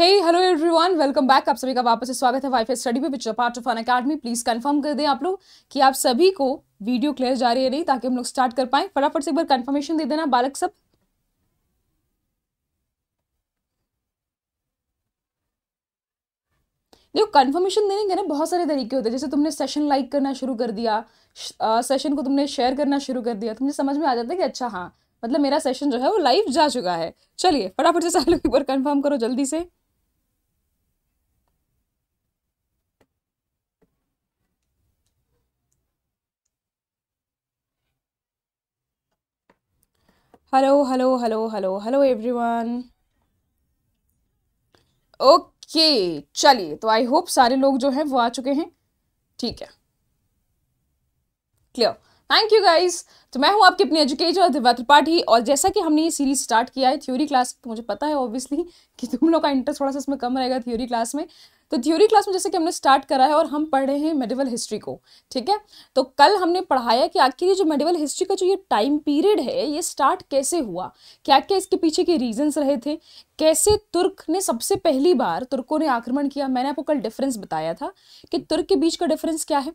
हे hello everyone welcome back आप सभी का वापस से स्वागत है वाईफाई स्टडी पे which part of Unacademy please confirm कर दें आप लोग कि आप सभी को वीडियो क्लियर जा रही है नहीं ताकि हम लोग स्टार्ट कर पाए फटाफट से एक बार कंफर्मेशन दे देना बालक सब देखो कंफर्मेशन देने के ना बहुत सारे तरीके होते हैं जैसे तुमने सेशन लाइक करना शुरू कर दिया सेशन को तुमने शेयर करना शुरू कर दिया तुमने समझ में आ जाता है कि अच्छा हाँ मतलब मेरा सेशन जो है वो लाइव जा चुका है चलिए फटाफट से सारे लोग एक कंफर्म करो जल्दी से hello hello hello hello hello everyone okay चलिए तो आई होप सारे लोग जो है वो आ चुके हैं ठीक है क्लियर थैंक यू गाइस तो मैं हूँ आपकी अपनी एजुकेटर दिव्या त्रिपाठी और जैसा कि हमने ये सीरीज स्टार्ट किया है थ्योरी क्लास तो मुझे पता है ऑब्वियसली कि तुम लोग का इंटरेस्ट थोड़ा सा इसमें कम रहेगा थ्योरी क्लास में तो थ्योरी क्लास में जैसे कि हमने स्टार्ट करा है और हम पढ़ रहे हैं मेडिवल हिस्ट्री को ठीक है तो कल हमने पढ़ाया कि आखिर ये जो मेडिवल हिस्ट्री का जो ये टाइम पीरियड है ये स्टार्ट कैसे हुआ क्या क्या इसके पीछे के रीजंस रहे थे कैसे तुर्क ने सबसे पहली बार तुर्कों ने आक्रमण किया मैंने आपको कल डिफरेंस बताया था कि तुर्क के बीच का डिफरेंस क्या है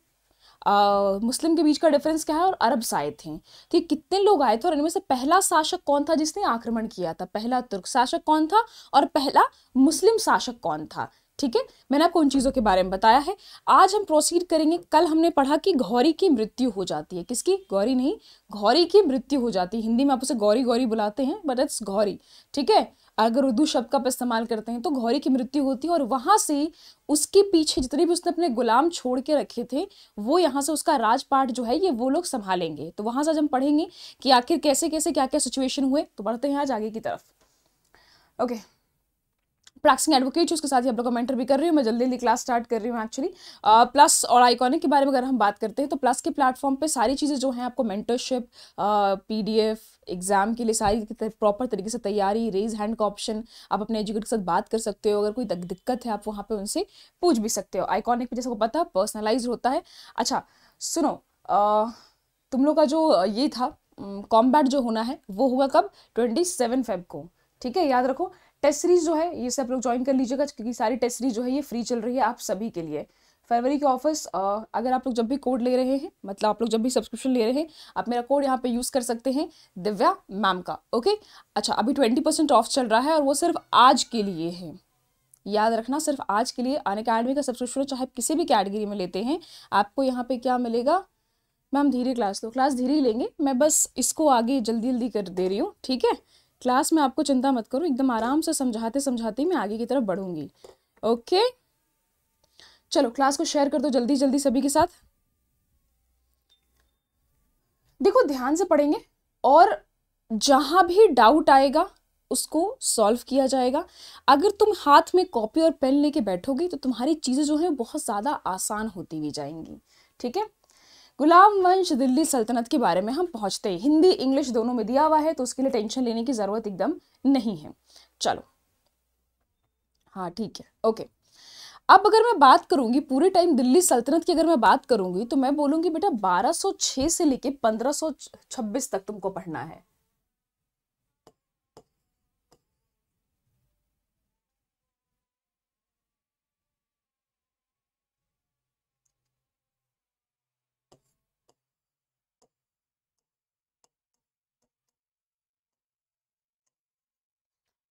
मुस्लिम के बीच का डिफरेंस क्या है और अरब आए थे तो ये कितने लोग आए थे और इनमें से पहला शासक कौन था जिसने आक्रमण किया था पहला तुर्क शासक कौन था और पहला मुस्लिम शासक कौन था ठीक है मैंने आपको उन चीज़ों के बारे में बताया है आज हम प्रोसीड करेंगे कल हमने पढ़ा कि गौरी की मृत्यु हो जाती है किसकी गौरी नहीं गौरी की मृत्यु हो जाती है हिंदी में आप उसे गौरी गौरी बुलाते हैं बट इट्स गौरी ठीक है अगर उर्दू शब्द का इस्तेमाल करते हैं तो गौरी की मृत्यु होती है और वहाँ से उसके पीछे जितने भी उसने अपने गुलाम छोड़ के रखे थे वो यहाँ से उसका राजपाट जो है ये वो लोग संभालेंगे तो वहाँ से आज हम पढ़ेंगे कि आखिर कैसे कैसे क्या क्या सिचुएशन हुए तो बढ़ते हैं आज आगे की तरफ ओके okay. प्रैक्सिंग एडवोकेट उसके साथ ही हम लोग मेंटर भी कर रही हूँ मैं जल्दी जल्दी क्लास स्टार्ट कर रही हूँ एक्चुअली प्लस और आइकॉनिक के बारे में अगर हम बात करते हैं तो प्लस के प्लेटफॉर्म पे सारी चीज़ें जो हैं आपको मेंटरशिप पीडीएफ एग्ज़ाम के लिए सारी प्रॉपर तरीके से तैयारी रेज हैंड का ऑप्शन आप अपने एजुकेटर के साथ बात कर सकते हो अगर कोई दिक्कत है आप वहाँ पर उनसे पूछ भी सकते हो आइकॉनिक पर जैसे को पता है पर्सनलाइज होता है अच्छा सुनो तुम लोग का जो ये था कॉम्बैट जो होना है वो हुआ कब ट्वेंटी सेवन फेब को ठीक है याद रखो टेस्ट सीरीज जो है ये सब लोग ज्वाइन कर लीजिएगा क्योंकि सारी टेस्ट सीरीज जो है ये फ्री चल रही है आप सभी के लिए फरवरी के ऑफर्स अगर आप लोग जब भी कोड ले रहे हैं मतलब आप लोग जब भी सब्सक्रिप्शन ले रहे हैं आप मेरा कोड यहाँ पे यूज़ कर सकते हैं दिव्या मैम का ओके अच्छा अभी ट्वेंटी परसेंट ऑफ चल रहा है और वो सिर्फ आज के लिए है याद रखना सिर्फ आज के लिए अन अकेडमी का सब्सक्रिप्शन चाहे किसी भी कैटेगरी में लेते हैं आपको यहाँ पे क्या मिलेगा मैम धीरे क्लास लो क्लास धीरे ही लेंगे मैं बस इसको आगे जल्दी जल्दी कर दे रही हूँ ठीक है क्लास में आपको चिंता मत करो एकदम आराम से समझाते समझाते मैं आगे की तरफ बढ़ूंगी ओके चलो क्लास को शेयर कर दो जल्दी जल्दी सभी के साथ देखो ध्यान से पढ़ेंगे और जहां भी डाउट आएगा उसको सॉल्व किया जाएगा अगर तुम हाथ में कॉपी और पेन लेके बैठोगे तो तुम्हारी चीज़ें जो है बहुत ज़्यादा आसान होती हुई जाएंगी ठीक है गुलाम वंश दिल्ली सल्तनत के बारे में हम पहुंचते हैं हिंदी इंग्लिश दोनों में दिया हुआ है तो उसके लिए टेंशन लेने की ज़रूरत एकदम नहीं है चलो हाँ ठीक है ओके अब अगर मैं बात करूंगी पूरे टाइम दिल्ली सल्तनत की अगर मैं बात करूंगी तो मैं बोलूंगी बेटा 1206 से लेके 1526 तक तुमको पढ़ना है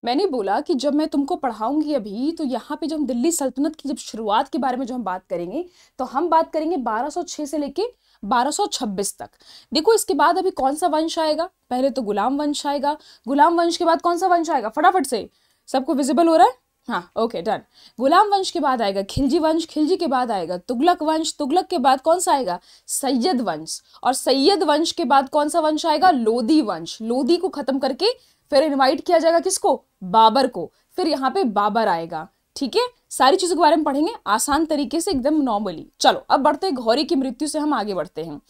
मैंने बोला कि जब मैं तुमको पढ़ाऊंगी अभी तो यहाँ पे जब हम दिल्ली सल्तनत की जब शुरुआत के बारे में जो हम बात करेंगे तो हम बात करेंगे 1206 से लेके 1226 तक देखो इसके बाद अभी कौन सा वंश आएगा पहले तो गुलाम वंश आएगा गुलाम वंश के बाद कौन सा वंश आएगा फटाफट से सबको विजिबल हो रहा है हाँ ओके डन गुलाम वंश के बाद आएगा खिलजी वंश खिलजी के बाद आएगा तुगलक वंश तुगलक के बाद कौन सा आएगा सैयद वंश और सैयद वंश के बाद कौन सा वंश आएगा लोदी वंश लोदी को खत्म करके फिर इनवाइट किया जाएगा किसको बाबर को फिर यहाँ पे बाबर आएगा ठीक है सारी चीजों के बारे में पढ़ेंगे आसान तरीके से एकदम नॉर्मली चलो अब बढ़ते हैं की मृत्यु से हम आगे बढ़ते हैं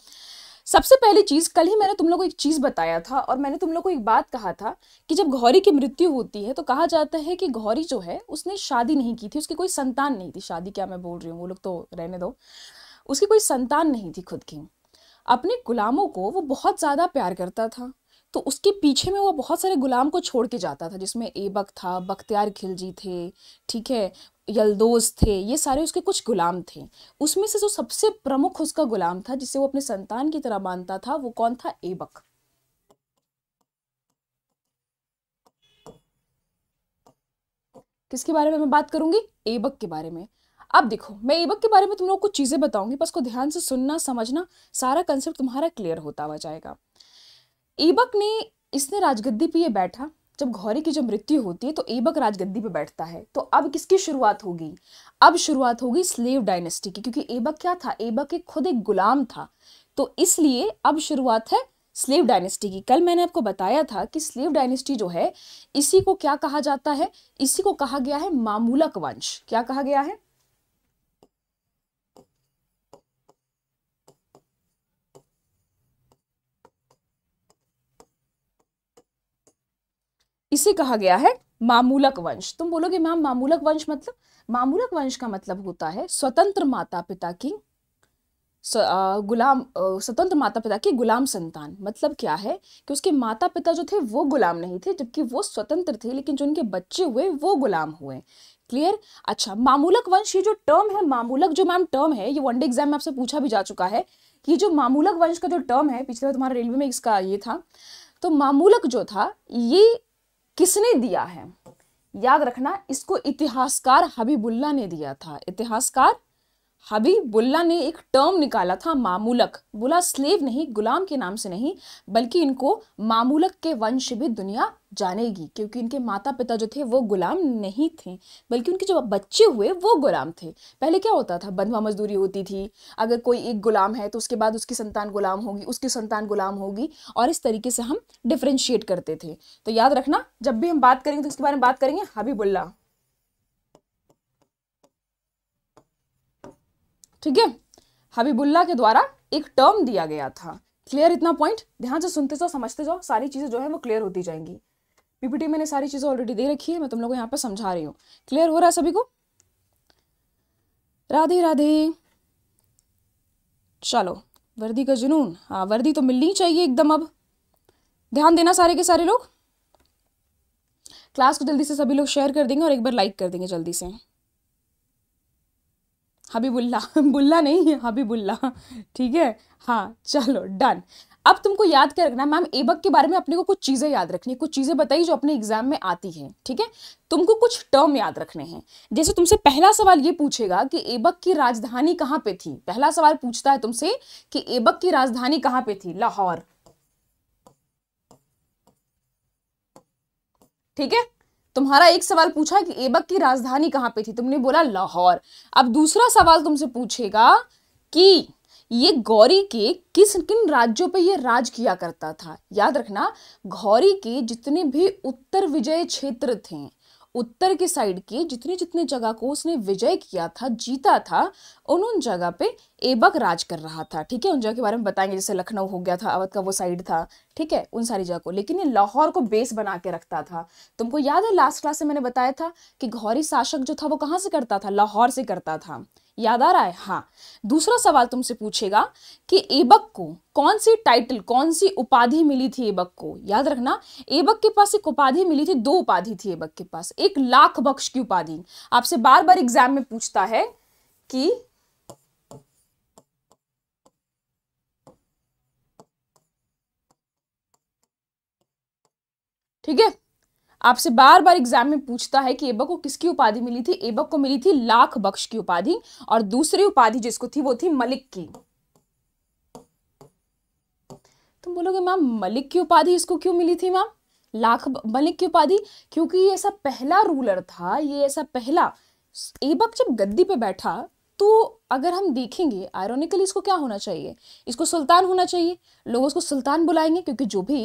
सबसे पहली चीज कल ही मैंने तुम लोग को एक चीज बताया था और मैंने तुम लोग को एक बात कहा था कि जब घौरी की मृत्यु होती है तो कहा जाता है कि घौरी जो है उसने शादी नहीं की थी उसकी कोई संतान नहीं थी शादी क्या मैं बोल रही हूँ वो लोग तो रहने दो उसकी कोई संतान नहीं थी खुद की अपने गुलामों को वो बहुत ज़्यादा प्यार करता था तो उसके पीछे में वो बहुत सारे गुलाम को छोड़ के जाता था जिसमें एबक था बख्तियार खिलजी थे ठीक है यलदोज थे ये सारे उसके कुछ गुलाम थे उसमें से जो सबसे प्रमुख उसका गुलाम था जिसे वो अपने संतान की तरह मानता था वो कौन था एबक किसके बारे में मैं बात करूंगी एबक के बारे में अब देखो मैं एबक के बारे में तुम लोग कुछ चीज़ें बताऊंगी बस को ध्यान से सुनना समझना सारा कंसेप्ट तुम्हारा क्लियर होता हुआ जाएगा एबक ने इसने राजगद्दी पे ये बैठा जब घोड़े की जब मृत्यु होती है तो एबक राजगद्दी पे बैठता है तो अब किसकी शुरुआत होगी अब शुरुआत होगी स्लेव डायनेस्टी की क्योंकि एबक क्या था एबक एक खुद एक गुलाम था तो इसलिए अब शुरुआत है स्लेव डायनेस्टी की कल मैंने आपको बताया था कि स्लेव डायनेस्टी जो है इसी को क्या कहा जाता है इसी को कहा गया है मामूलक वंश क्या कहा गया है इसे कहा गया है मामूलक वंश तुम बोलोगे मैम मामूलक वंश मतलब मामूलक वंश का मतलब होता है स्वतंत्र माता पिता की स, आ, गुलाम आ, स्वतंत्र माता पिता की गुलाम संतान मतलब क्या है कि उसके माता पिता जो थे वो गुलाम नहीं थे जबकि वो स्वतंत्र थे लेकिन जो उनके बच्चे हुए वो गुलाम हुए क्लियर अच्छा मामूलक वंश ये जो टर्म है मामूलक जो मैम टर्म है ये वनडे एग्जाम में आपसे पूछा भी जा चुका है कि जो मामूलक वंश का जो टर्म है पिछले बार तुम्हारा रेलवे में इसका ये था तो मामूलक जो था ये किसने दिया है याद रखना इसको इतिहासकार हबीबुल्ला ने दिया था इतिहासकार हबीबुल्ला ने एक टर्म निकाला था मामूलक बुला स्लेव नहीं गुलाम के नाम से नहीं बल्कि इनको मामूलक के वंश भी दुनिया जानेगी क्योंकि इनके माता पिता जो थे वो गुलाम नहीं थे बल्कि उनके जो बच्चे हुए वो गुलाम थे पहले क्या होता था बंधवा मजदूरी होती थी अगर कोई एक गुलाम है तो उसके बाद उसकी संतान गुलाम होगी उसकी संतान गुलाम होगी और इस तरीके से हम डिफ्रेंशिएट करते थे तो याद रखना जब भी हम बात करेंगे तो इसके बारे में बात करेंगे हबीबुल्ला ठीक है हबीबुल्ला के द्वारा एक टर्म दिया गया था क्लियर इतना पॉइंट ध्यान से सुनते जाओ समझते जाओ सारी चीज़ें जो है वो क्लियर होती जाएंगी पीपीटी मैंने सारी चीज़ें ऑलरेडी दे रखी है मैं तुम लोग को यहाँ पर समझा रही हूँ क्लियर हो रहा है सभी को राधे राधे चलो वर्दी का जुनून हाँ वर्दी तो मिलनी चाहिए एकदम अब ध्यान देना सारे के सारे लोग क्लास को जल्दी से सभी लोग शेयर कर देंगे और एक बार लाइक कर देंगे जल्दी से हबीबुल्ला बुल्ला नहीं हबीबुल्ला ठीक है हाँ चलो डन अब तुमको याद क्या रखना मैम एबक के बारे में अपने को कुछ चीज़ें याद रखनी है कुछ चीज़ें बताइए जो अपने एग्जाम में आती हैं ठीक है तुमको कुछ टर्म याद रखने हैं जैसे तुमसे पहला सवाल ये पूछेगा कि एबक की राजधानी कहाँ पे थी पहला सवाल पूछता है तुमसे कि एबक की राजधानी कहाँ पे थी लाहौर ठीक है तुम्हारा एक सवाल पूछा कि एबक की राजधानी कहाँ पे थी तुमने बोला लाहौर अब दूसरा सवाल तुमसे पूछेगा कि ये गौरी के किस किन राज्यों पे ये राज किया करता था याद रखना गौरी के जितने भी उत्तर विजय क्षेत्र थे उत्तर के साइड की जितने जितने जगह को उसने विजय किया था जीता था उन उन जगह पे एबक राज कर रहा था ठीक है उन जगह के बारे में बताएंगे जैसे लखनऊ हो गया था अवध का वो साइड था ठीक है उन सारी जगह को लेकिन ये लाहौर को बेस बना के रखता था तुमको याद है लास्ट क्लास में मैंने बताया था कि घौरी शासक जो था वो कहाँ से करता था लाहौर से करता था याद आ रहा है हाँ दूसरा सवाल तुमसे पूछेगा कि एबक को कौन सी टाइटल कौन सी उपाधि मिली थी एबक को याद रखना एबक के पास एक उपाधि मिली थी दो उपाधि थी एबक के पास एक लाख बख्श की उपाधि आपसे बार बार एग्जाम में पूछता है कि ठीक है आपसे बार बार एग्जाम में पूछता है कि एबक को किसकी उपाधि मिली थी एबक को मिली थी लाख बख्श की उपाधि और दूसरी उपाधि जिसको थी वो थी मलिक की तुम तो बोलोगे मैम मलिक की उपाधि इसको क्यों मिली थी मैम लाख मलिक की उपाधि क्योंकि ये ऐसा पहला रूलर था ये ऐसा पहला एबक जब गद्दी पे बैठा तो अगर हम देखेंगे आयरोनिकली इसको क्या होना चाहिए इसको सुल्तान होना चाहिए लोग उसको सुल्तान बुलाएंगे क्योंकि जो भी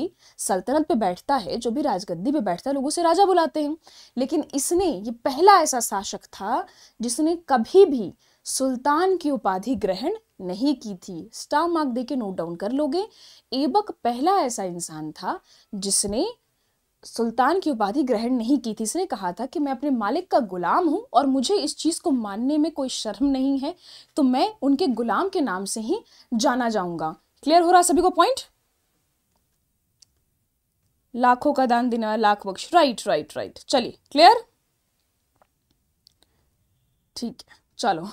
सल्तनत पे बैठता है जो भी राजगद्दी पे बैठता है लोग उसे राजा बुलाते हैं लेकिन इसने ये पहला ऐसा शासक था जिसने कभी भी सुल्तान की उपाधि ग्रहण नहीं की थी स्टार मार्क दे के नोट डाउन कर लोगे एबक पहला ऐसा इंसान था जिसने सुल्तान की उपाधि ग्रहण नहीं की थी इसने कहा था कि मैं अपने मालिक का गुलाम हूँ और मुझे इस चीज़ को मानने में कोई शर्म नहीं है तो मैं उनके गुलाम के नाम से ही जाना जाऊँगा क्लियर हो रहा सभी को पॉइंट लाखों का दान देने वाला Lakh Bakhsh right right right चलिए क्लियर ठीक है चलो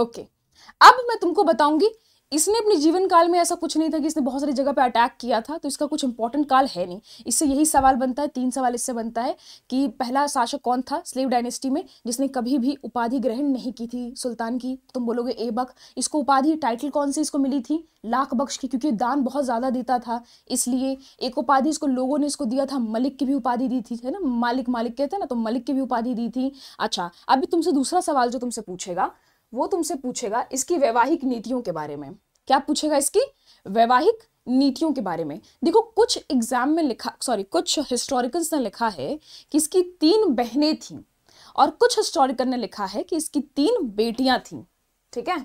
ओके अब मैं तुमको बताऊंगी इसने अपने जीवन काल में ऐसा कुछ नहीं था कि इसने बहुत सारी जगह पे अटैक किया था तो इसका कुछ इंपॉर्टेंट काल है नहीं इससे यही सवाल बनता है तीन सवाल इससे बनता है कि पहला शासक कौन था स्लेव डायनेस्टी में जिसने कभी भी उपाधि ग्रहण नहीं की थी सुल्तान की तुम बोलोगे ए बक इसको उपाधि टाइटल कौन सी इसको मिली थी लाख बख्श की क्योंकि दान बहुत ज़्यादा देता था इसलिए एक उपाधि इसको लोगों ने इसको दिया था मलिक की भी उपाधि दी थी है ना मालिक मालिक कहते हैं ना तो मलिक की भी उपाधि दी थी अच्छा अभी तुमसे दूसरा सवाल जो तुमसे पूछेगा वो तुमसे पूछेगा इसकी वैवाहिक नीतियों के बारे में क्या पूछेगा इसकी वैवाहिक नीतियों के बारे में देखो कुछ एग्जाम में लिखा सॉरी कुछ हिस्टोरिकल्स ने लिखा है कि इसकी तीन बहनें थीं और कुछ हिस्टोरिकल ने लिखा है कि इसकी तीन बेटियां थीं ठीक है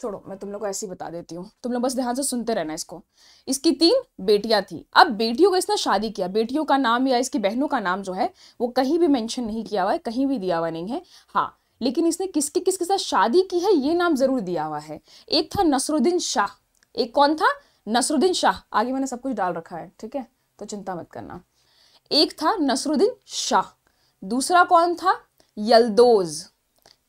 छोड़ो मैं तुम लोग को ऐसे ही बता देती हूँ तुम लोग बस ध्यान से सुनते रहना इसको इसकी तीन बेटियाँ थी अब बेटियों का इसने शादी किया बेटियों का नाम या इसकी बहनों का नाम जो है वो कहीं भी मैंशन नहीं किया हुआ है कहीं भी दिया हुआ नहीं है हाँ लेकिन इसने किसके किसके साथ शादी की है ये नाम ज़रूर दिया हुआ है एक था नसरुद्दीन शाह एक कौन था नसरुद्दीन शाह आगे मैंने सब कुछ डाल रखा है ठीक है तो चिंता मत करना एक था नसरुद्दीन शाह दूसरा कौन था यलदोज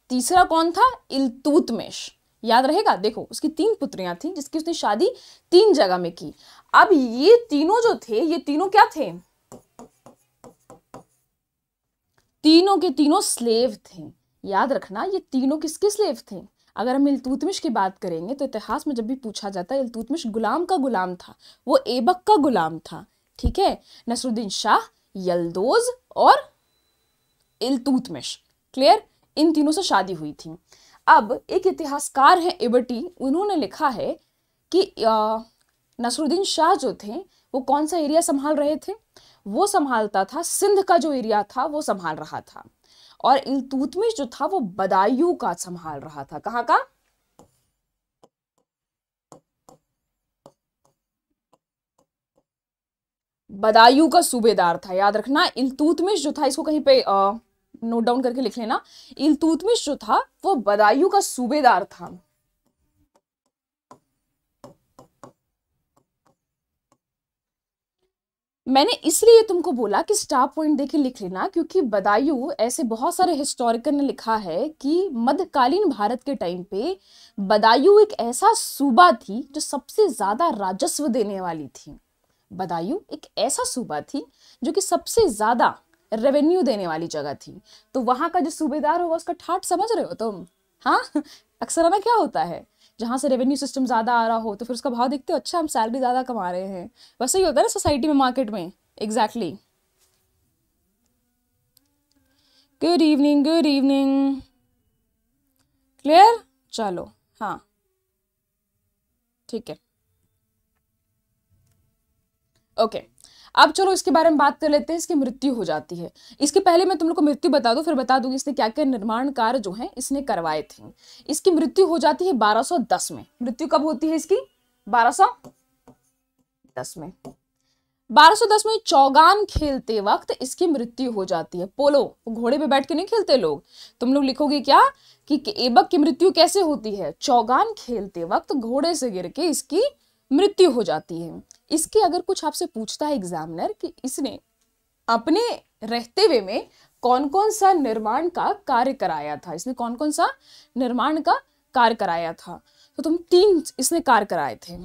तीसरा कौन था इलतुतमिश याद रहेगा देखो उसकी तीन पुत्रियां थी जिसकी उसने शादी तीन जगह में की अब ये तीनों जो थे ये तीनों क्या थे तीनों के तीनों स्लेव थे याद रखना ये तीनों किसके स्लेव थे अगर हम इलतुतमिश की बात करेंगे तो इतिहास में जब भी पूछा जाता है इलतुतमिश गुलाम का गुलाम था वो एबक का गुलाम था ठीक है नसरुद्दीन शाह यलदोज और इलतुतमिश क्लियर इन तीनों से शादी हुई थी अब एक इतिहासकार हैं इबटी उन्होंने लिखा है कि नसरुद्दीन शाह जो थे वो कौन सा एरिया संभाल रहे थे वो संभालता था सिंध का जो एरिया था वो संभाल रहा था और इलतुतमिश जो था वो बदायूं का संभाल रहा था कहाँ का बदायूं का सूबेदार था याद रखना इलतुतमिश जो था इसको कहीं पे आ, नोट डाउन करके लिख लेना इलतुतमिश जो था वो बदायूं का सूबेदार था मैंने इसलिए तुमको बोला कि स्टार पॉइंट देखे लिख लेना क्योंकि बदायूं ऐसे बहुत सारे हिस्टोरिकल ने लिखा है कि मध्यकालीन भारत के टाइम पे बदायूं एक ऐसा सूबा थी जो सबसे ज़्यादा राजस्व देने वाली थी बदायूं एक ऐसा सूबा थी जो कि सबसे ज़्यादा रेवेन्यू देने वाली जगह थी तो वहाँ का जो सूबेदार होगा उसका ठाट समझ रहे हो तुम हाँ हमें क्या होता है जहाँ से रेवेन्यू सिस्टम ज़्यादा आ रहा हो तो फिर उसका भाव देखते हो अच्छा हम सैलरी ज़्यादा कमा रहे हैं वैसे ही होता है ना सोसाइटी में मार्केट में exactly good evening good evening clear चलो हाँ ठीक है ओके okay. अब चलो इसके बारे में बात कर लेते हैं इसकी मृत्यु हो जाती है इसके पहले मैं तुम लोग को मृत्यु बता दूँ फिर बता दूंगी इसने क्या क्या निर्माण कार्य जो है इसने करवाए थे इसकी मृत्यु हो जाती है 1210 में मृत्यु कब होती है इसकी 1210 में 1210 में चौगान खेलते वक्त इसकी मृत्यु हो जाती है पोलो घोड़े पे बैठ के नहीं खेलते लोग तुम लोग लिखोगे क्या कि एबक की मृत्यु कैसे होती है चौगान खेलते वक्त घोड़े से गिर के इसकी मृत्यु हो जाती है इसके अगर कुछ आपसे पूछता है एग्जामिनर कि इसने अपने रहते हुए में कौन कौन सा निर्माण का कार्य कराया था इसने कौन कौन सा निर्माण का कार्य कराया था तो तुम तीन इसने कार्य कराए थे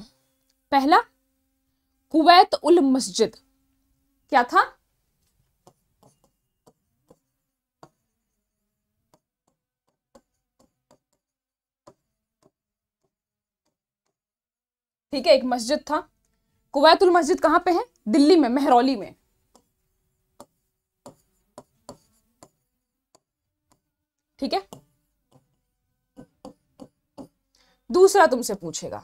पहला कुवैत उल मस्जिद क्या था ठीक है एक मस्जिद था कुवैतुल मस्जिद कहां पे है दिल्ली में मेहरौली में ठीक है दूसरा तुमसे पूछेगा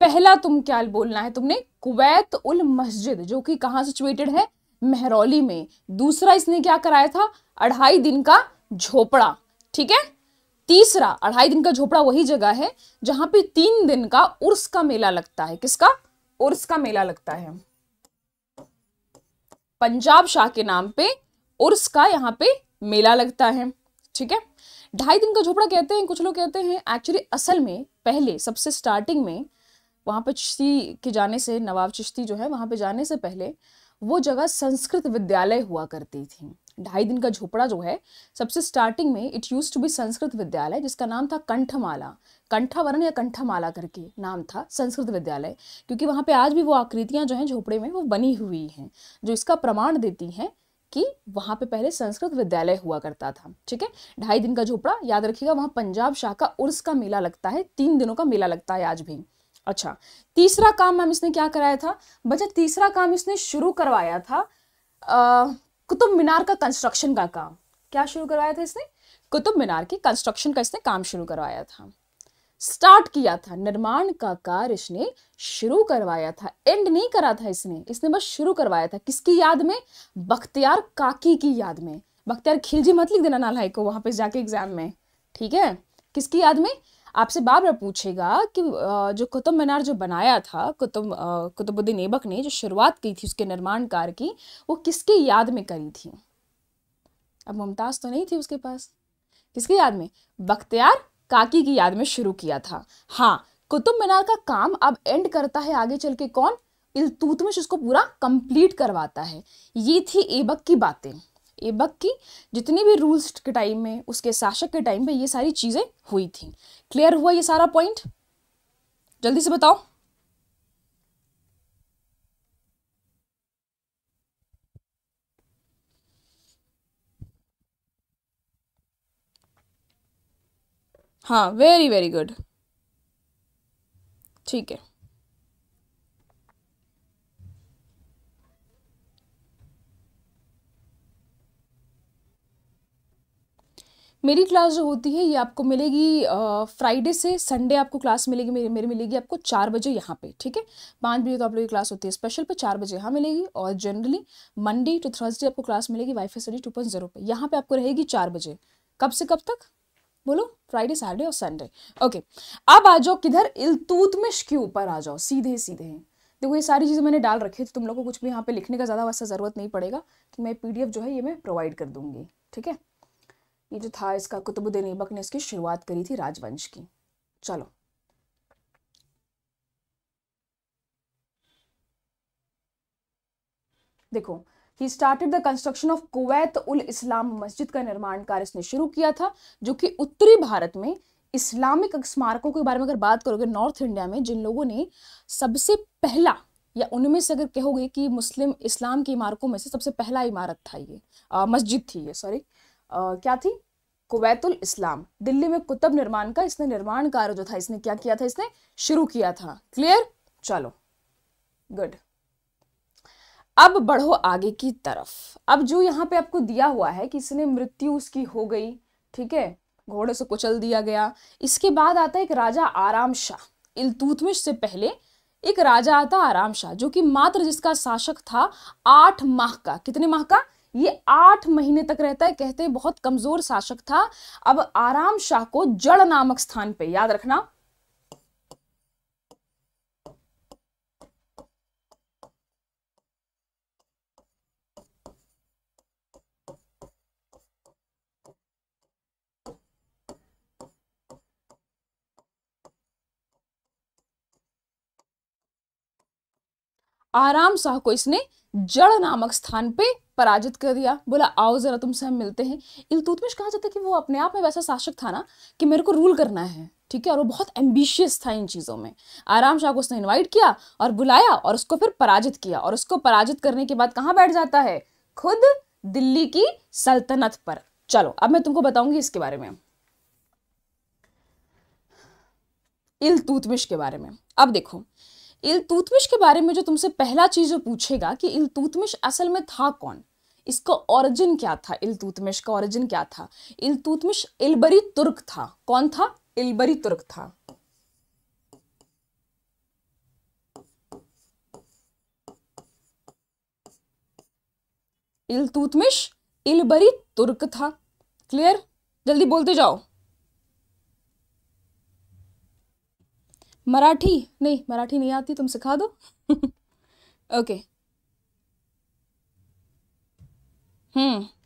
पहला तुम क्या बोलना है तुमने कुवैत उल मस्जिद जो कि कहां सिचुएटेड है महरौली में दूसरा इसने क्या कराया था अढ़ाई दिन का झोपड़ा ठीक है तीसरा अढ़ाई दिन का झोपड़ा वही जगह है जहां पे तीन दिन का उर्स का मेला लगता है किसका उर्स का मेला लगता है पंजाब शाह के नाम पे उर्स का यहाँ पे मेला लगता है ठीक है ढाई दिन का झोपड़ा कहते हैं कुछ लोग कहते हैं एक्चुअली असल में पहले सबसे स्टार्टिंग में वहां पे चिश्ती के जाने से नवाब चिश्ती जो है वहां पे जाने से पहले वो जगह संस्कृत विद्यालय हुआ करती थी ढाई दिन का झोपड़ा जो है सबसे स्टार्टिंग में it use to be Sanskrit विद्यालय जिसका नाम था कंठमाला कंठावरण या कंठमाला करके नाम था संस्कृत विद्यालय क्योंकि वहाँ पे आज भी वो आकृतियाँ जो हैं झोपड़े में वो बनी हुई हैं जो इसका प्रमाण देती हैं कि वहाँ पे पहले संस्कृत विद्यालय हुआ करता था ठीक है ढाई दिन का झोपड़ा याद रखिएगा वहाँ पंजाब शाह का उर्स का मेला लगता है तीन दिनों का मेला लगता है आज भी अच्छा तीसरा काम मैम इसने क्या कराया था बच्चा तीसरा काम इसने शुरू करवाया था कुतुब मीनार का कंस्ट्रक्शन का काम क्या शुरू करवाया था इसने कुतुब मीनार की कंस्ट्रक्शन का इसने काम शुरू करवाया था स्टार्ट किया था निर्माण का कार्य इसने शुरू करवाया था एंड नहीं करा था इसने इसने बस शुरू करवाया था किसकी याद में बख्तियार काकी की याद में बख्तियार खिलजी मत लिख देना नालायक को वहां पे जाके एग्जाम में ठीक है किसकी याद में आपसे बार बार पूछेगा कि जो कुतुब मीनार जो बनाया था कुतुब कुतुबुद्दीन ऐबक ने जो शुरुआत की थी उसके निर्माण कार्य की वो किसके याद में करी थी अब मुमताज़ तो नहीं थी उसके पास किसकी याद में बख्तियार काकी की याद में शुरू किया था हाँ कुतुब मीनार का काम अब एंड करता है आगे चल के कौन इलतुतमिश उसको पूरा कंप्लीट करवाता है ये थी एबक की बातें एबक की जितनी भी रूल्स के टाइम में उसके शासक के टाइम में ये सारी चीज़ें हुई थी क्लियर हुआ ये सारा पॉइंट जल्दी से बताओ हाँ वेरी वेरी गुड ठीक है मेरी क्लास जो होती है ये आपको मिलेगी फ्राइडे से संडे आपको क्लास मिलेगी मेरी मेरी मिलेगी आपको चार बजे यहाँ पे ठीक है पाँच बजे तो आप लोग की क्लास होती है स्पेशल पे चार बजे यहाँ मिलेगी और जनरली मंडे टू थर्सडे आपको क्लास मिलेगी WiFi study two point zero पर यहाँ पर आपको रहेगी चार बजे कब से कब तक बोलो फ्राइडे सैटरडे और संडे ओके अब आ जाओ किधर इलतूतमिश के ऊपर आ जाओ सीधे सीधे देखो ये सारी चीज़ें मैंने डाल रखी है तो तुम लोग को कुछ भी यहाँ पे लिखने का ज़्यादा वैसा ज़रूरत नहीं पड़ेगा कि मैं पीडीएफ जो है ये मैं प्रोवाइड कर दूंगी ठीक है ये जो था इसका कुतुबुद्दीन ऐबक ने इसकी शुरुआत करी थी राजवंश की चलो देखो he started the construction of Quwwat ul Islam मस्जिद का निर्माण कार्य इसने शुरू किया था जो कि उत्तरी भारत में इस्लामिक स्मारकों के बारे में अगर बात करोगे नॉर्थ इंडिया में जिन लोगों ने सबसे पहला या उनमें से अगर कहोगे कि मुस्लिम इस्लाम की इमारतों में से सबसे पहला इमारत था ये मस्जिद थी ये सॉरी क्या थी कुवैतुल इस्लाम दिल्ली में कुतुब निर्माण का इसने निर्माण कार्य जो था इसने क्या किया था इसने शुरू किया था क्लियर चलो गुड अब बढ़ो आगे की तरफ अब जो यहाँ पे आपको दिया हुआ है कि इसने मृत्यु उसकी हो गई ठीक है घोड़े से कुचल दिया गया इसके बाद आता एक राजा आराम शाह इलतुतमिश से पहले एक राजा आता आराम शाह जो कि मात्र जिसका शासक था आठ माह का कितने माह का ये आठ महीने तक रहता है कहते हैं बहुत कमजोर शासक था अब आराम शाह को जड़ नामक स्थान पे याद रखना आराम शाह को इसने जड़ नामक स्थान पे पराजित कर दिया बोला आओ ज़रा तुमसे हम मिलते हैं इलतुतमिश कहा जाता है कि वो अपने आप में वैसा शासक था ना कि मेरे को रूल करना है ठीक है और वो बहुत एम्बिशियस था इन चीज़ों में आराम शाह को उसने इन्वाइट किया और बुलाया और उसको फिर पराजित किया और उसको पराजित करने के बाद कहाँ बैठ जाता है खुद दिल्ली की सल्तनत पर चलो अब मैं तुमको बताऊंगी इसके बारे में इलतुतमिश के बारे में अब देखो इलतूतमिश के बारे में जो तुमसे पहला चीज़ जो पूछेगा कि इलतूतमिश असल में था कौन इसका ओरिजिन क्या था इलतूतमिश का ओरिजिन क्या था इलतूतमिश इलबरी तुर्क था कौन था इलबरी तुर्क था इलतूतमिश इलबरी तुर्क था क्लियर जल्दी बोलते जाओ मराठी नहीं मराठी नहीं आती तुम सिखा दो ओके हम्म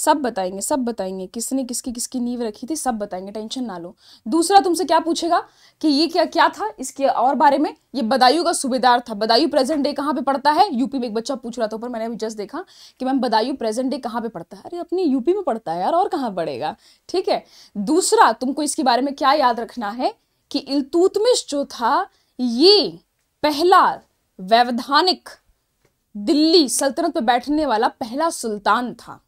सब बताएंगे सब बताएंगे किसने किसकी किसकी नींव रखी थी सब बताएंगे टेंशन ना लो दूसरा तुमसे क्या पूछेगा कि ये क्या क्या था इसके और बारे में ये बदायूं का सूबेदार था बदायूं प्रेजेंट डे कहाँ पे पड़ता है यूपी में एक बच्चा पूछ रहा था ऊपर मैंने अभी जस्ट देखा कि मैम बदायूं प्रेजेंट डे कहाँ पे पड़ता है अरे अपनी यूपी में पड़ता है यार और कहाँ पड़ेगा ठीक है दूसरा तुमको इसके बारे में क्या याद रखना है कि इलतुतमिश जो था ये पहला वैवधानिक दिल्ली सल्तनत पर बैठने वाला पहला सुल्तान था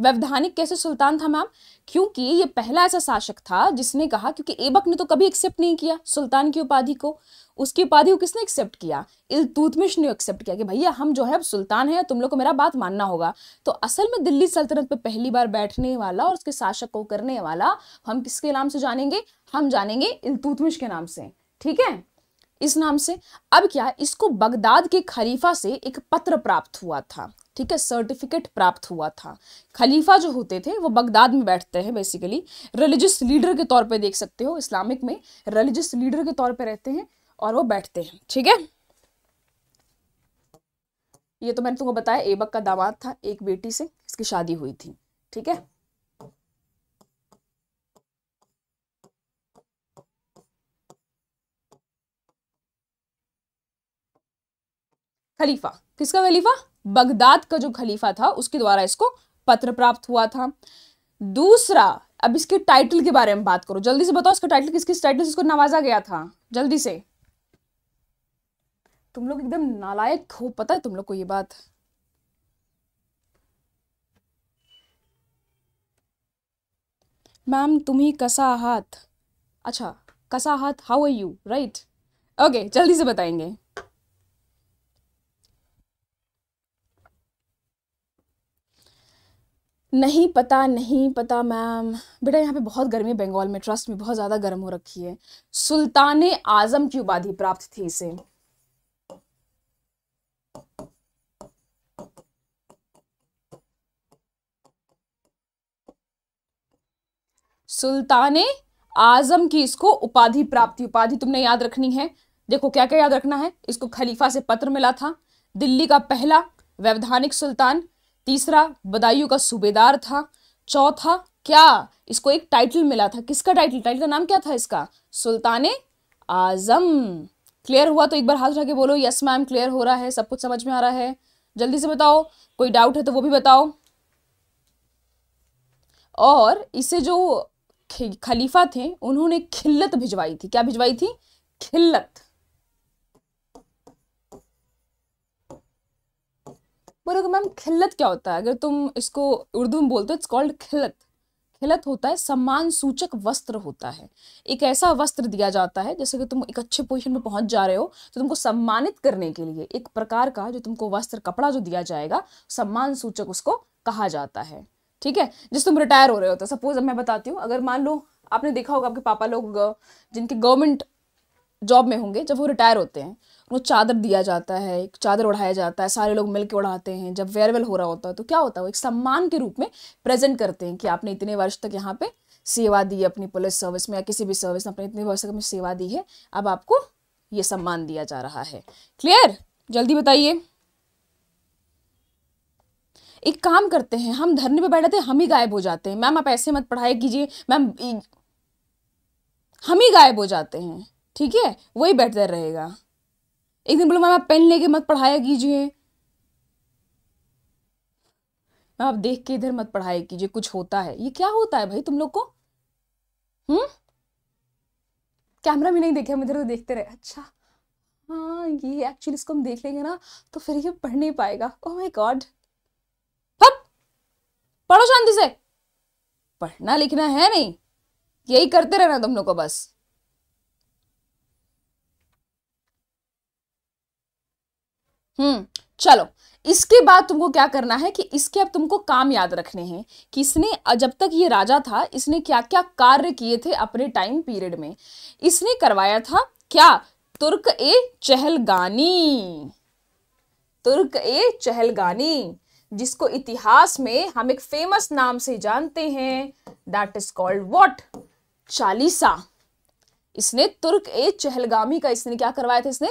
वैवधानिक कैसे सुल्तान था मैम क्योंकि ये पहला ऐसा शासक था जिसने कहा क्योंकि एबक ने तो कभी एक्सेप्ट नहीं किया सुल्तान की उपाधि को उसकी उपाधि को किसने एक्सेप्ट किया इलतुतमिश ने एक्सेप्ट किया कि भैया हम जो है अब सुल्तान है तुम लोग को मेरा बात मानना होगा तो असल में दिल्ली सल्तनत पर पहली बार बैठने वाला और उसके शासक को करने वाला हम किसके नाम से जानेंगे हम जानेंगे इलतुतमिश के नाम से ठीक है इस नाम से अब क्या इसको बगदाद के खलीफा से एक पत्र प्राप्त हुआ था ठीक है सर्टिफिकेट प्राप्त हुआ था खलीफा जो होते थे वो बगदाद में बैठते हैं बेसिकली रिलीजियस लीडर के तौर पे देख सकते हो इस्लामिक में रिलीजियस लीडर के तौर पे रहते हैं और वो बैठते हैं ठीक है ये तो मैंने तुमको बताया एबक का दामाद था एक बेटी से इसकी शादी हुई थी ठीक है खलीफा किसका खलीफा बगदाद का जो खलीफा था उसके द्वारा इसको पत्र प्राप्त हुआ था दूसरा अब इसके टाइटल के बारे में बात करो जल्दी से बताओ इसका टाइटल किस किस टाइटल से इसको नवाजा गया था जल्दी से तुम लोग एकदम नालायक हो पता है तुम लोग को ये बात मैम तुम्ही कसा हाथ अच्छा कसा हाथ how are you right okay जल्दी से बताएंगे नहीं पता नहीं पता मैम बेटा यहाँ पे बहुत गर्मी है बंगाल में ट्रस्ट में बहुत ज़्यादा गर्म हो रखी है सुल्तान आजम की उपाधि प्राप्त थी इसे सुल्तान आजम की इसको उपाधि प्राप्ति उपाधि तुमने याद रखनी है देखो क्या क्या याद रखना है इसको खलीफा से पत्र मिला था दिल्ली का पहला वैधानिक सुल्तान तीसरा बदायूं का सूबेदार था चौथा क्या इसको एक टाइटल मिला था किसका टाइटल टाइटल का नाम क्या था इसका सुल्तान आजम क्लियर हुआ तो एक बार हाथ उठा के बोलो यस मैम क्लियर हो रहा है सब कुछ समझ में आ रहा है जल्दी से बताओ कोई डाउट है तो वो भी बताओ और इसे जो खलीफा थे उन्होंने खिल्लत भिजवाई थी क्या भिजवाई थी खिल्लत पर अगर मैम खिलत क्या होता है अगर तुम इसको उर्दू में बोलते हो इट्स कॉल्ड खिलत खिलत होता है सम्मान सूचक वस्त्र होता है एक ऐसा वस्त्र दिया जाता है जैसे कि तुम एक अच्छे पोजिशन में पहुंच जा रहे हो तो तुमको सम्मानित करने के लिए एक प्रकार का जो तुमको वस्त्र कपड़ा जो दिया जाएगा सम्मान सूचक उसको कहा जाता है ठीक है जिस तुम रिटायर हो रहे हो तो सपोज मैं बताती हूँ अगर मान लो आपने देखा होगा आपके पापा लोग जिनके गवर्नमेंट जॉब में होंगे जब वो रिटायर होते हैं वो चादर दिया जाता है एक चादर ओढ़ाया जाता है सारे लोग मिलकर ओढ़ाते हैं जब वेयरवेल हो रहा होता है तो क्या होता है वो एक सम्मान के रूप में प्रेजेंट करते हैं कि आपने इतने वर्ष तक यहाँ पे सेवा दी है अपनी पुलिस सर्विस में या किसी भी सर्विस में अपने इतने वर्ष तक में सेवा दी है अब आपको ये सम्मान दिया जा रहा है क्लियर जल्दी बताइए एक काम करते हैं हम धरने पे बैठे थे हम ही गायब हो जाते हैं मैम आप ऐसे मत पढ़ाई कीजिए मैम हम ही गायब हो जाते हैं ठीक है वही बेहतर रहेगा एक दिन बोलो मैम आप पेन लेके मत पढ़ाया कीजिए मैम आप देख के इधर मत पढ़ाया कीजिए कुछ होता है ये क्या होता है भाई तुम लोग को हम्म कैमरा भी नहीं देखे हम इधर उधर देखते रहे अच्छा हाँ ये एक्चुअली इसको हम देख लेंगे ना तो फिर ये पढ़ नहीं पाएगा ओह माय गॉड पढ़ो शांति से पढ़ना लिखना है नहीं यही करते रहना तुम लोग को बस हम्म चलो इसके बाद तुमको क्या करना है कि इसके अब तुमको काम याद रखने हैं कि इसने जब तक ये राजा था इसने क्या क्या कार्य किए थे अपने टाइम पीरियड में इसने करवाया था क्या तुर्क ए चहलगानी तुर्क ए चहलगानी जिसको इतिहास में हम एक फेमस नाम से जानते हैं दैट इज कॉल्ड वॉट चालीसा इसने तुर्क ए चहलगामी का इसने क्या करवाया था इसने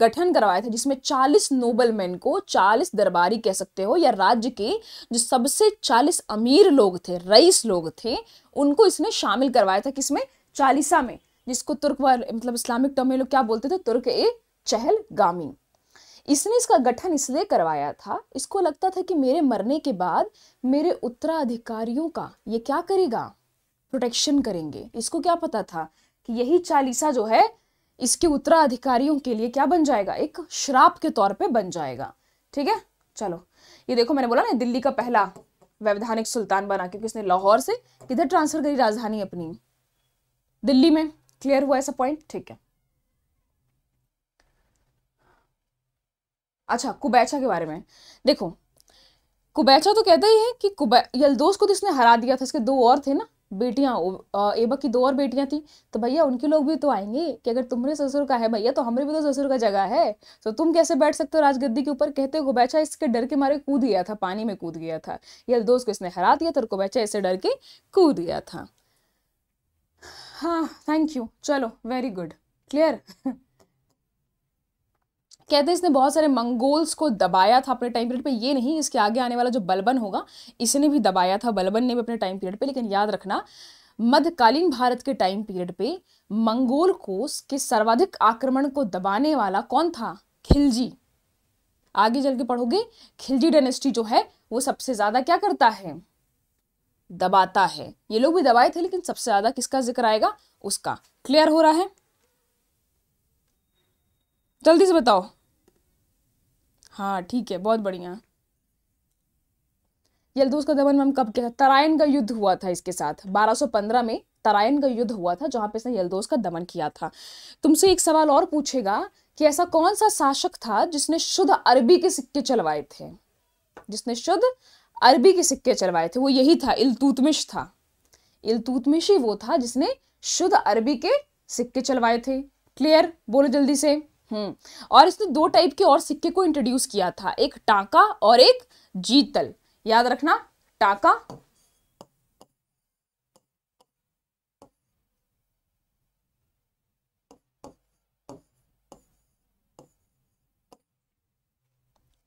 गठन करवाया था जिसमें 40 नोबलमैन को 40 दरबारी कह सकते हो या राज्य के जो सबसे 40 अमीर लोग थे रईस लोग थे उनको इसने शामिल करवाया था किसमें चालीसा में जिसको तुर्क मतलब इस्लामिक टर्म में लोग क्या बोलते थे तुर्क ए चहल गामी इसने इसका गठन इसलिए करवाया था इसको लगता था कि मेरे मरने के बाद मेरे उत्तराधिकारियों का ये क्या करेगा प्रोटेक्शन करेंगे इसको क्या पता था कि यही चालीसा जो है इसके उत्तराधिकारियों के लिए क्या बन जाएगा एक श्राप के तौर पे बन जाएगा ठीक है चलो ये देखो मैंने बोला ना दिल्ली का पहला वैधानिक सुल्तान बना क्योंकि इसने लाहौर से किधर ट्रांसफर करी राजधानी अपनी दिल्ली में क्लियर हुआ ऐसा पॉइंट ठीक है अच्छा कुबैचा के बारे में देखो कुबैचा तो कहता ही है कि कुबै यलदोस को तो इसने हरा दिया था इसके दो और थे ना बेटियाँ एबक की दो और बेटियाँ थी तो भैया उनके लोग भी तो आएंगे कि अगर तुम्हारे ससुर का है भैया तो हमारे भी तो ससुर का जगह है तो तुम कैसे बैठ सकते हो राजगद्दी के ऊपर कहते हो बैचा इसके डर के मारे कूद गया था पानी में कूद गया था या दोस्त को इसने हरा दिया था और बैचा इसे डर के कूद गया था हाँ थैंक यू चलो वेरी गुड क्लियर कहते हैं इसने बहुत सारे मंगोल्स को दबाया था अपने टाइम पीरियड पे ये नहीं इसके आगे आने वाला जो बलबन होगा इसने भी दबाया था बलबन ने भी अपने टाइम पीरियड पे लेकिन याद रखना मध्यकालीन भारत के टाइम पीरियड पे मंगोल को के सर्वाधिक आक्रमण को दबाने वाला कौन था खिलजी आगे चल के पढ़ोगे खिलजी डेनेस्टी जो है वो सबसे ज्यादा क्या करता है दबाता है ये लोग भी दबाए थे लेकिन सबसे ज्यादा किसका जिक्र आएगा उसका क्लियर हो रहा है जल्दी से बताओ हाँ ठीक है बहुत बढ़िया यल्दूस का दमन मैम कब किया था तराइन का युद्ध हुआ था इसके साथ 1215 में तराइन का युद्ध हुआ था जहाँ पे इसने यलदोस का दमन किया था तुमसे एक सवाल और पूछेगा कि ऐसा कौन सा शासक था जिसने शुद्ध अरबी के सिक्के चलवाए थे जिसने शुद्ध अरबी के सिक्के चलवाए थे वो यही था इलतुतमिश था इलतुतमिश ही वो था जिसने शुद्ध अरबी के सिक्के चलवाए थे क्लियर बोलो जल्दी से हम्म। और इसने दो टाइप के और सिक्के को इंट्रोड्यूस किया था एक टाका और एक जीतल याद रखना टाका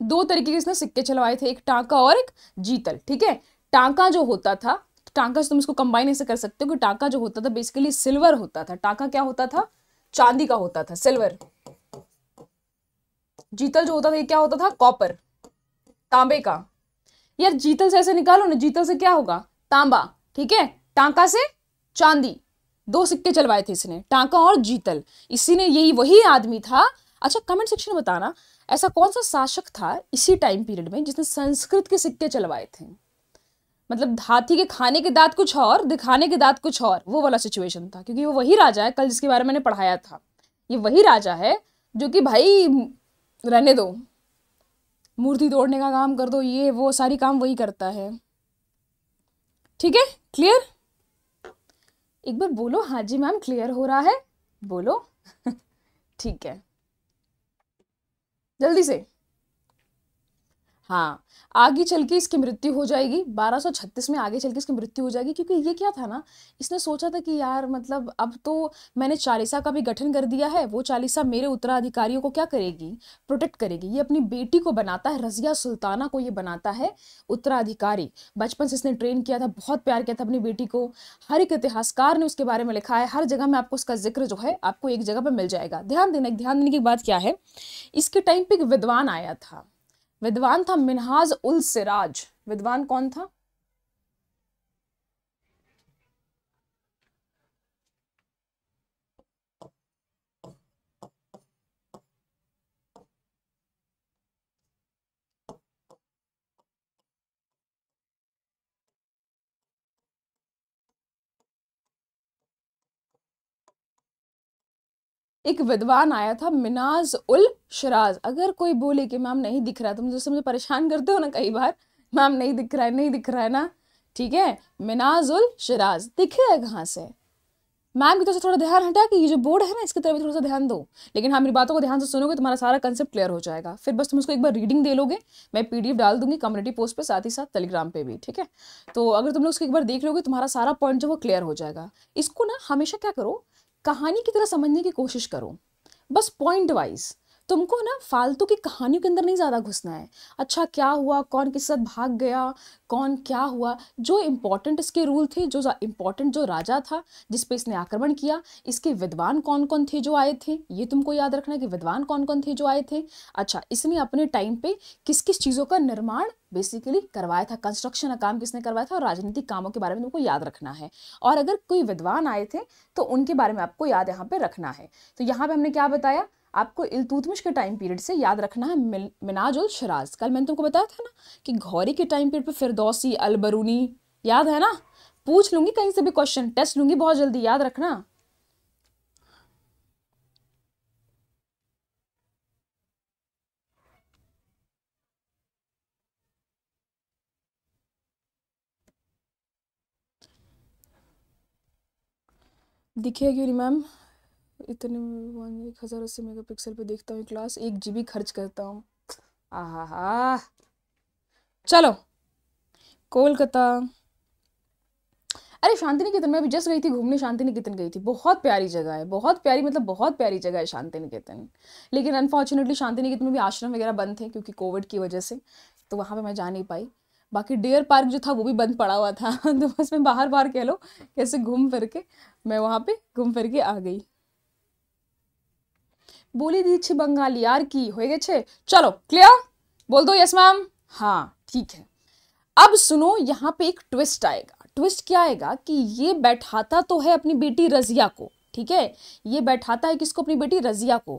दो तरीके के इसने सिक्के चलवाए थे एक टाका और एक जीतल ठीक है टाका जो होता था टाका से तुम इसको कंबाइन ऐसे कर सकते हो कि टाका जो होता था बेसिकली सिल्वर होता था टाका क्या होता था चांदी का होता था सिल्वर जीतल जो होता था ये क्या होता था कॉपर तांबे का यार जीतल से ऐसे निकालो ना जीतल से क्या होगा तांबा ठीक है टांका से चांदी दो सिक्के चलवाए थे इसने टांका और जीतल इसी ने यही वही आदमी था अच्छा कमेंट सेक्शन में बताना ऐसा कौन सा शासक था इसी टाइम पीरियड में जिसने संस्कृत के सिक्के चलवाए थे मतलब धाती के खाने के दांत कुछ और दिखाने के दांत कुछ और वो वाला सिचुएशन था क्योंकि वो वही राजा है कल जिसके बारे में मैंने पढ़ाया था ये वही राजा है जो कि भाई रहने दो मूर्ति तोड़ने का काम कर दो ये वो सारी काम वही करता है ठीक है क्लियर एक बार बोलो हाँ जी मैम क्लियर हो रहा है बोलो ठीक है जल्दी से हाँ आगे चल के इसकी मृत्यु हो जाएगी 1236 में आगे चल के इसकी मृत्यु हो जाएगी क्योंकि ये क्या था ना इसने सोचा था कि यार मतलब अब तो मैंने चालीसा का भी गठन कर दिया है वो चालीसा मेरे उत्तराधिकारियों को क्या करेगी प्रोटेक्ट करेगी ये अपनी बेटी को बनाता है रजिया सुल्ताना को ये बनाता है उत्तराधिकारी बचपन से इसने ट्रेन किया था बहुत प्यार किया था अपनी बेटी को हर एक इतिहासकार ने उसके बारे में लिखा है हर जगह में आपको उसका जिक्र जो है आपको एक जगह पर मिल जाएगा ध्यान देना ध्यान देने की बात क्या है इसके टाइम पर एक विद्वान आया था विद्वान था मिनहाज उल सिराज विद्वान कौन था एक विद्वान आया था मिनाज उल शराज अगर कोई बोले कि मैम नहीं दिख रहा तुम तो जैसे मुझे परेशान करते हो ना कई बार मैम नहीं दिख रहा है नहीं दिख रहा है ना ठीक है मिनाज उल शराज है कहाँ से मैम की तरफ तो से थोड़ा ध्यान हटा कि ये जो बोर्ड है ना इसकी तरफ भी थोड़ा सा ध्यान दो लेकिन हाँ मेरी बातों को ध्यान से सुनोगे तो तुम्हारा सारा कंसेप्ट क्लियर हो जाएगा फिर बस तुम उसको एक बार रीडिंग दे लोगे मैं पीडीएफ डाल दूंगी कम्युनिटी पोस्ट पे साथ ही साथ टेलीग्राम पे भी ठीक है तो अगर तुम लोग उसको एक बार देख लोगे तुम्हारा सारा पॉइंट जो वो क्लियर हो जाएगा इसको ना हमेशा क्या करो कहानी की तरह समझने की कोशिश करो बस पॉइंट वाइज तुमको ना फालतू की कहानियों के अंदर नहीं ज़्यादा घुसना है अच्छा क्या हुआ कौन किस साथ भाग गया कौन क्या हुआ जो इम्पोर्टेंट इसके रूल थे जो इम्पोर्टेंट जो राजा था जिसपे इसने आक्रमण किया इसके विद्वान कौन कौन थे जो आए थे ये तुमको याद रखना कि विद्वान कौन कौन थे जो आए थे अच्छा इसने अपने टाइम पे किस किस चीज़ों का निर्माण बेसिकली करवाया था कंस्ट्रक्शन का काम किसने करवाया था और राजनीतिक कामों के बारे में तुमको याद रखना है और अगर कोई विद्वान आए थे तो उनके बारे में आपको याद यहाँ पे रखना है तो यहाँ पर हमने क्या बताया आपको इलतुतमिश के टाइम पीरियड से याद रखना है मिनाज उल शराज कल मैंने तुमको बताया था ना कि घौरी के टाइम पीरियड पर फिरदौसी अलबरूनी याद है ना पूछ लूंगी कहीं से भी क्वेश्चन टेस्ट लूंगी बहुत जल्दी याद रखना दिखेगी मैम इतने वन एक हज़ार अस्सी मेगा पिक्सल पर देखता हूँ क्लास एक जी बी खर्च करता हूँ आ चलो कोलकाता अरे शांति निकेतन मैं अभी जस्ट गई थी घूमने शांति निकेतन गई थी बहुत प्यारी जगह है बहुत प्यारी मतलब बहुत प्यारी जगह है शांति निकेतन लेकिन अनफॉर्चुनेटली शांति निकेतन में भी आश्रम वगैरह बंद थे क्योंकि कोविड की वजह से तो वहाँ पे मैं जा नहीं पाई बाकी डियर पार्क जो था वो भी बंद पड़ा हुआ था तो बस मैं बाहर बाहर कह लो कैसे घूम फिर के मैं वहाँ पे घूम फिर के आ गई बोली दीछे দিয়েছি यार की हो गए छे चलो क्लियर बोल दो यस मैम हाँ ठीक है अब सुनो यहाँ पे एक ट्विस्ट आएगा ट्विस्ट क्या आएगा कि ये बैठाता तो है अपनी बेटी रजिया को ठीक है ये बैठाता है किसको अपनी बेटी रजिया को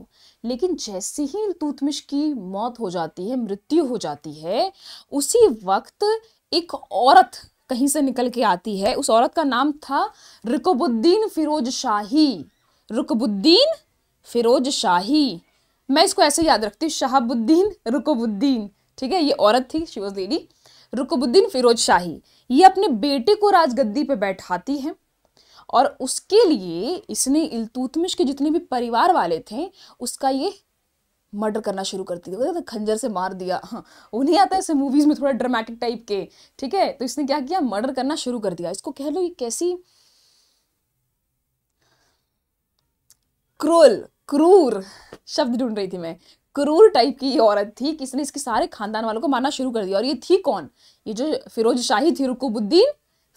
लेकिन जैसे ही तूतमिश की मौत हो जाती है मृत्यु हो जाती है उसी वक्त एक औरत कहीं से निकल के आती है उस औरत का नाम था रुकबुद्दीन फिरोज शाही रुकबुद्दीन फिरोज शाही मैं इसको ऐसे याद रखती हूँ शहाबुद्दीन रुकबुद्दीन ठीक है ये औरत थी शिवज लेडी रुकबुद्दीन फिरोज शाही ये अपने बेटे को राजगद्दी पे बैठाती हैं और उसके लिए इसने इलतुतमिश के जितने भी परिवार वाले थे उसका ये मर्डर करना शुरू करती थी तो खंजर से मार दिया हाँ वो नहीं आता ऐसे मूवीज़ में थोड़ा ड्रामेटिक टाइप के ठीक है तो इसने क्या किया मर्डर करना शुरू कर दिया इसको कह लो ये कैसी क्रोल क्रूर शब्द ढूंढ रही थी मैं क्रूर टाइप की ये औरत थी किसने इसके सारे खानदान वालों को मारना शुरू कर दिया और ये थी कौन ये जो फिरोज शाही थी रुकोबुद्दीन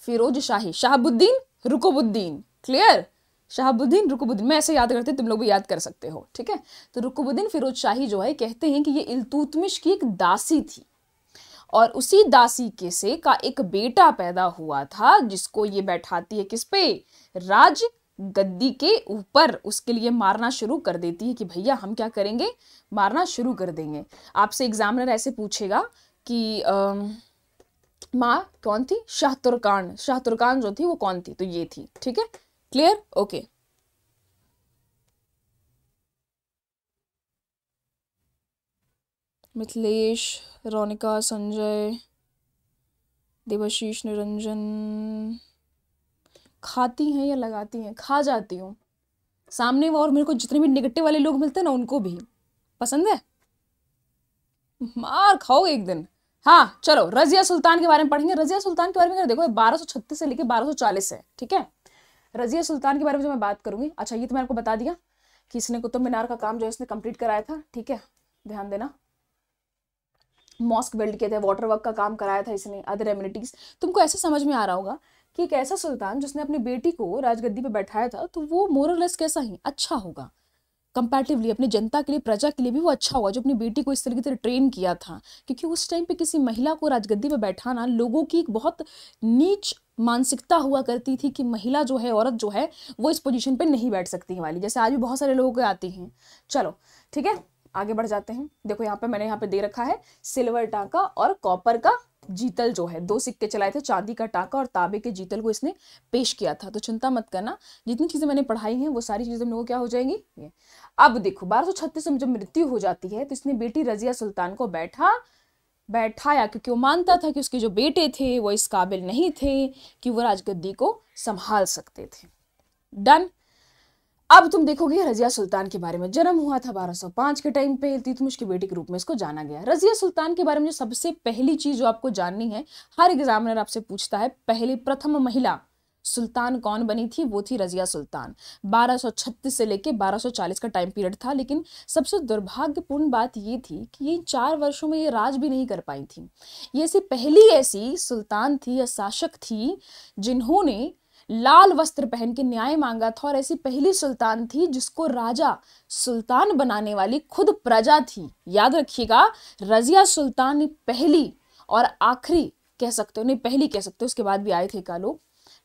फिरोज शाही शाहबुद्दीन रुकोबुद्दीन क्लियर शाहबुद्दीन रुकुबुद्दीन मैं ऐसे याद करते तुम लोग भी याद कर सकते हो ठीक है तो रुकुबुद्दीन फिरोज शाही जो है कहते हैं कि ये इलतुतमिश की एक दासी थी और उसी दासी के से का एक बेटा पैदा हुआ था जिसको ये बैठाती है किस पे राज गद्दी के ऊपर उसके लिए मारना शुरू कर देती है कि भैया हम क्या करेंगे मारना शुरू कर देंगे आपसे एग्जामिनर ऐसे पूछेगा कि माँ कौन थी शाहतुर्कान शाहतुर्कान जो थी वो कौन थी तो ये थी ठीक है क्लियर ओके मिथिलेश रोनिका संजय देवाशीष निरंजन खाती हैं या लगाती हैं खा जाती हूँ सामने और मेरे को जितने भी निगेटिव वाले लोग मिलते हैं ना उनको भी पसंद है मार खाओगे एक दिन हाँ चलो रजिया सुल्तान के बारे में पढ़ेंगे रजिया सुल्तान के बारे में देखो बारह सौ छत्तीस से लेकर बारह सौ चालीस है ठीक है रजिया सुल्तान के बारे में जो मैं बात करूंगी अच्छा ये तो मैंने आपको बता दिया कि इसने कुतुब मीनार का काम जो है इसने कंप्लीट कराया था ठीक है ध्यान देना मॉस्क बिल्ड किए थे वाटर वर्क का काम कराया था इसने अदर एम्यूनिटीज तुमको ऐसे समझ में आ रहा होगा कि एक ऐसा सुल्तान जिसने अपनी बेटी को राजगद्दी पर बैठाया था तो वो मोरलेस कैसा ही अच्छा होगा कंपैटिवली अपनी जनता के लिए प्रजा के लिए भी वो अच्छा होगा जो अपनी बेटी को इस तरीके से ट्रेन किया था क्योंकि उस टाइम पे किसी महिला को राजगद्दी पर बैठाना लोगों की एक बहुत नीच मानसिकता हुआ करती थी कि महिला जो है औरत जो है वो इस पोजीशन पे नहीं बैठ सकती है वाली जैसे आज भी बहुत सारे लोगों के आती हैं चलो ठीक है आगे बढ़ जाते हैं देखो यहाँ पे मैंने यहाँ पे दे रखा है सिल्वर टाका और कॉपर का जीतल जो है दो सिक्के चलाए थे चांदी का टाका और तांबे के जीतल को इसने पेश किया था तो चिंता मत करना जितनी चीज़ें मैंने पढ़ाई हैं वो सारी चीज़ें हम लोगों क्या हो जाएंगी ये अब देखो बारह में जब मृत्यु हो जाती है तो इसने बेटी रजिया सुल्तान को बैठा बैठाया क्योंकि वो मानता था कि उसके जो बेटे थे वो इस काबिल नहीं थे कि वो राजगद्दी को संभाल सकते थे डन अब तुम देखोगे रजिया सुल्तान के बारे में जन्म हुआ था 1205 के टाइम पे तीतमुश के बेटे के रूप में इसको जाना गया रजिया सुल्तान के बारे में जो सबसे पहली चीज जो आपको जाननी है हर एग्जामिनर आपसे पूछता है पहली प्रथम महिला सुल्तान कौन बनी थी वो थी रजिया सुल्तान 1236 से लेके 1240 का टाइम पीरियड था लेकिन सबसे दुर्भाग्यपूर्ण बात ये थी कि ये चार वर्षों में ये राज भी नहीं कर पाई थी ये ऐसी पहली ऐसी सुल्तान थी या शासक थी जिन्होंने लाल वस्त्र पहन के न्याय मांगा था और ऐसी पहली सुल्तान थी जिसको राजा सुल्तान बनाने वाली खुद प्रजा थी याद रखिएगा रजिया सुल्तान पहली और आखिरी कह सकते हो नहीं पहली कह सकते हो उसके बाद भी आए थे का लोग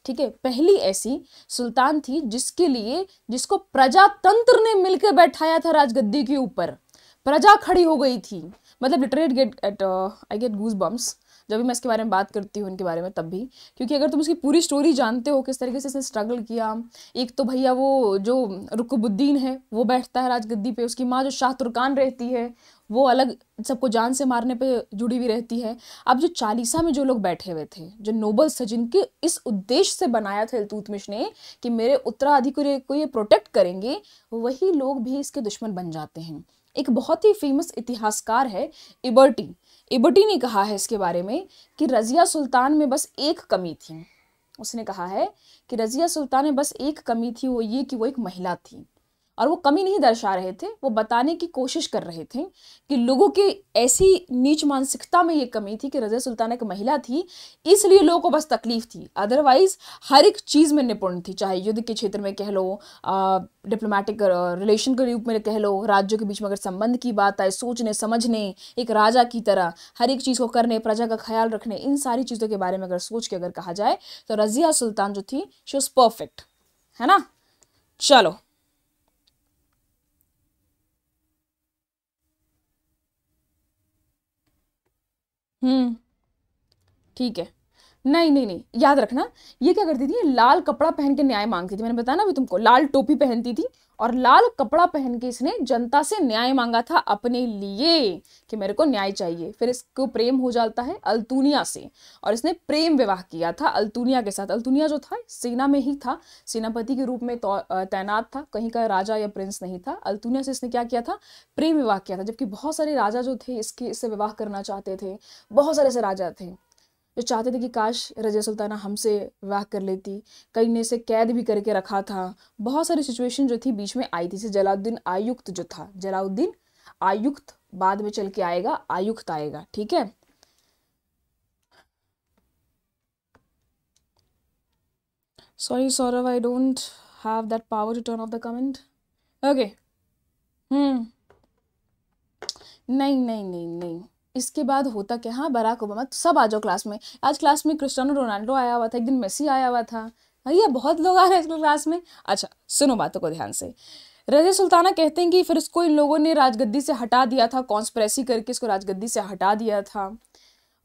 ठीक है पहली ऐसी सुल्तान थी जिसके लिए जिसको प्रजातंत्र ने मिलकर बैठाया था राजगद्दी के ऊपर प्रजा खड़ी हो गई थी मतलब literate get at I get goosebumps जब भी मैं इसके बारे में बात करती हूँ इनके बारे में तब भी क्योंकि अगर तुम उसकी पूरी स्टोरी जानते हो किस तरीके से इसने स्ट्रगल किया एक तो भैया वो जो रुकबुद्दीन है वो बैठता है राजगद्दी पे उसकी माँ जो शाह तुर्कान रहती है वो अलग सबको जान से मारने पे जुड़ी हुई रहती है अब जो चालीसा में जो लोग बैठे हुए थे जो नोबल्स थे जिनके इस उद्देश्य से बनाया था इलतूतमिश ने कि मेरे उत्तराधिकारी को ये प्रोटेक्ट करेंगे वही लोग भी इसके दुश्मन बन जाते हैं एक बहुत ही फेमस इतिहासकार है इबर्टी इबटी ने कहा है इसके बारे में कि रज़िया सुल्तान में बस एक कमी थी उसने कहा है कि रज़िया सुल्तान में बस एक कमी थी वो ये कि वो एक महिला थी और वो कमी नहीं दर्शा रहे थे वो बताने की कोशिश कर रहे थे कि लोगों के ऐसी नीच मानसिकता में ये कमी थी कि रज़ा सुल्तान एक महिला थी इसलिए लोगों को बस तकलीफ़ थी अदरवाइज़ हर एक चीज़ में निपुण थी चाहे युद्ध के क्षेत्र में कह लो डिप्लोमेटिक रिलेशन के रूप में कह लो राज्यों के बीच में अगर संबंध की बात आए सोचने समझने एक राजा की तरह हर एक चीज़ को करने प्रजा का ख्याल रखने इन सारी चीज़ों के बारे में अगर सोच के अगर कहा जाए तो रज़िया सुल्तान जो थी शी वॉज परफेक्ट है ना चलो हम्म ठीक है नहीं नहीं नहीं याद रखना ये क्या करती थी लाल कपड़ा पहन के न्याय मांगती थी मैंने बताया ना अभी तुमको लाल टोपी पहनती थी और लाल कपड़ा पहन के इसने जनता से न्याय मांगा था अपने लिए कि मेरे को न्याय चाहिए फिर इसको प्रेम हो जाता है अल्तुनिया से और इसने प्रेम विवाह किया था अल्तुनिया के साथ अल्तुनिया जो था सेना में ही था सेनापति के रूप में तो, तैनात था कहीं का राजा या प्रिंस नहीं था अल्तुनिया से इसने क्या किया था प्रेम विवाह किया था जबकि बहुत सारे राजा जो थे इसके इससे विवाह करना चाहते थे बहुत सारे ऐसे राजा थे जो चाहते थे कि काश रजा सुल्ताना हमसे विवाह कर लेती कई ने इसे कैद भी करके रखा था बहुत सारी सिचुएशन जो थी बीच में आई थी जलाउद्दीन आयुक्त जो था जलाउद्दीन आयुक्त बाद में चल के आएगा आयुक्त आएगा ठीक है sorry Sourav I don't have that power to turn off the comment okay hmm नहीं नहीं नहीं नहीं इसके बाद होता क्या हाँ बराक ओबामा तो सब आ जाओ क्लास में आज क्लास में क्रिस्टानो रोनाल्डो आया हुआ था एक दिन मेसी आया हुआ था भैया हाँ, बहुत लोग आ रहे हैं क्लास में अच्छा सुनो बातों को ध्यान से रजे सुल्ताना कहते हैं कि फिर उसको इन लोगों ने राजगद्दी से हटा दिया था कॉन्स्प्रेसी करके इसको राजगद्दी से हटा दिया था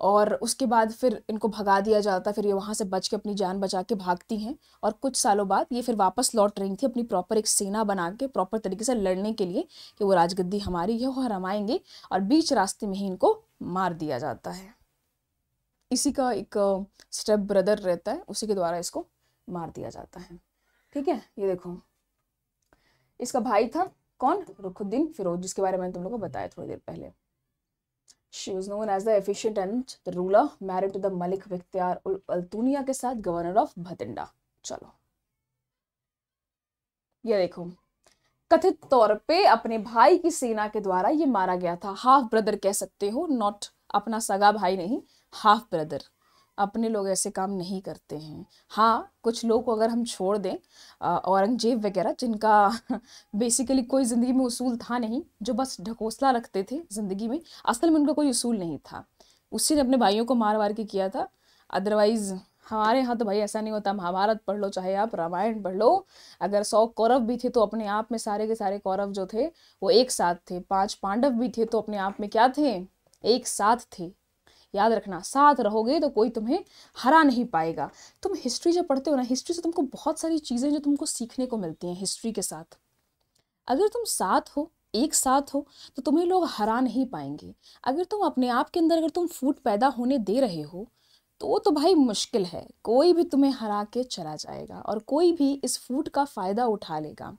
और उसके बाद फिर इनको भगा दिया जाता है फिर ये वहाँ से बच के अपनी जान बचा के भागती हैं और कुछ सालों बाद ये फिर वापस लौट रही थी अपनी प्रॉपर एक सेना बना के प्रॉपर तरीके से लड़ने के लिए कि वो राजगद्दी हमारी है और हम आएंगे और बीच रास्ते में ही इनको मार दिया जाता है इसी का एक स्टेप ब्रदर रहता है उसी के द्वारा इसको मार दिया जाता है ठीक है ये देखो इसका भाई था कौन रुखुद्दीन फिरोज जिसके बारे में तुम लोग को बताया थोड़ी देर पहले she was known as the efficient and the ruler married to the Malik Ikhtiyar ul Altunia के साथ गवर्नर ऑफ भतिंडा चलो ये देखो कथित तौर पे अपने भाई की सेना के द्वारा ये मारा गया था हाफ ब्रदर कह सकते हो नॉट अपना सगा भाई नहीं हाफ ब्रदर अपने लोग ऐसे काम नहीं करते हैं हाँ कुछ लोग को अगर हम छोड़ दें औरंगजेब वगैरह जिनका बेसिकली कोई ज़िंदगी में उसूल था नहीं जो बस ढकोसला रखते थे ज़िंदगी में असल में उनका कोई उसूल नहीं था उसी ने अपने भाइयों को मार मार के किया था अदरवाइज़ हमारे यहाँ तो भाई ऐसा नहीं होता महाभारत पढ़ लो चाहे आप रामायण पढ़ लो अगर सौ कौरव भी थे तो अपने आप में सारे के सारे कौरव जो थे वो एक साथ थे पांच पांडव भी थे तो अपने आप में क्या थे एक साथ थे याद रखना साथ रहोगे तो कोई तुम्हें हरा नहीं पाएगा तुम हिस्ट्री जब पढ़ते हो ना हिस्ट्री से तुमको बहुत सारी चीज़ें जो तुमको सीखने को मिलती हैं हिस्ट्री के साथ अगर तुम साथ हो एक साथ हो तो तुम्हें लोग हरा नहीं पाएंगे अगर तुम अपने आप के अंदर अगर तुम फूट पैदा होने दे रहे हो तो वो तो भाई मुश्किल है कोई भी तुम्हें हरा के चला जाएगा और कोई भी इस फूट का फ़ायदा उठा लेगा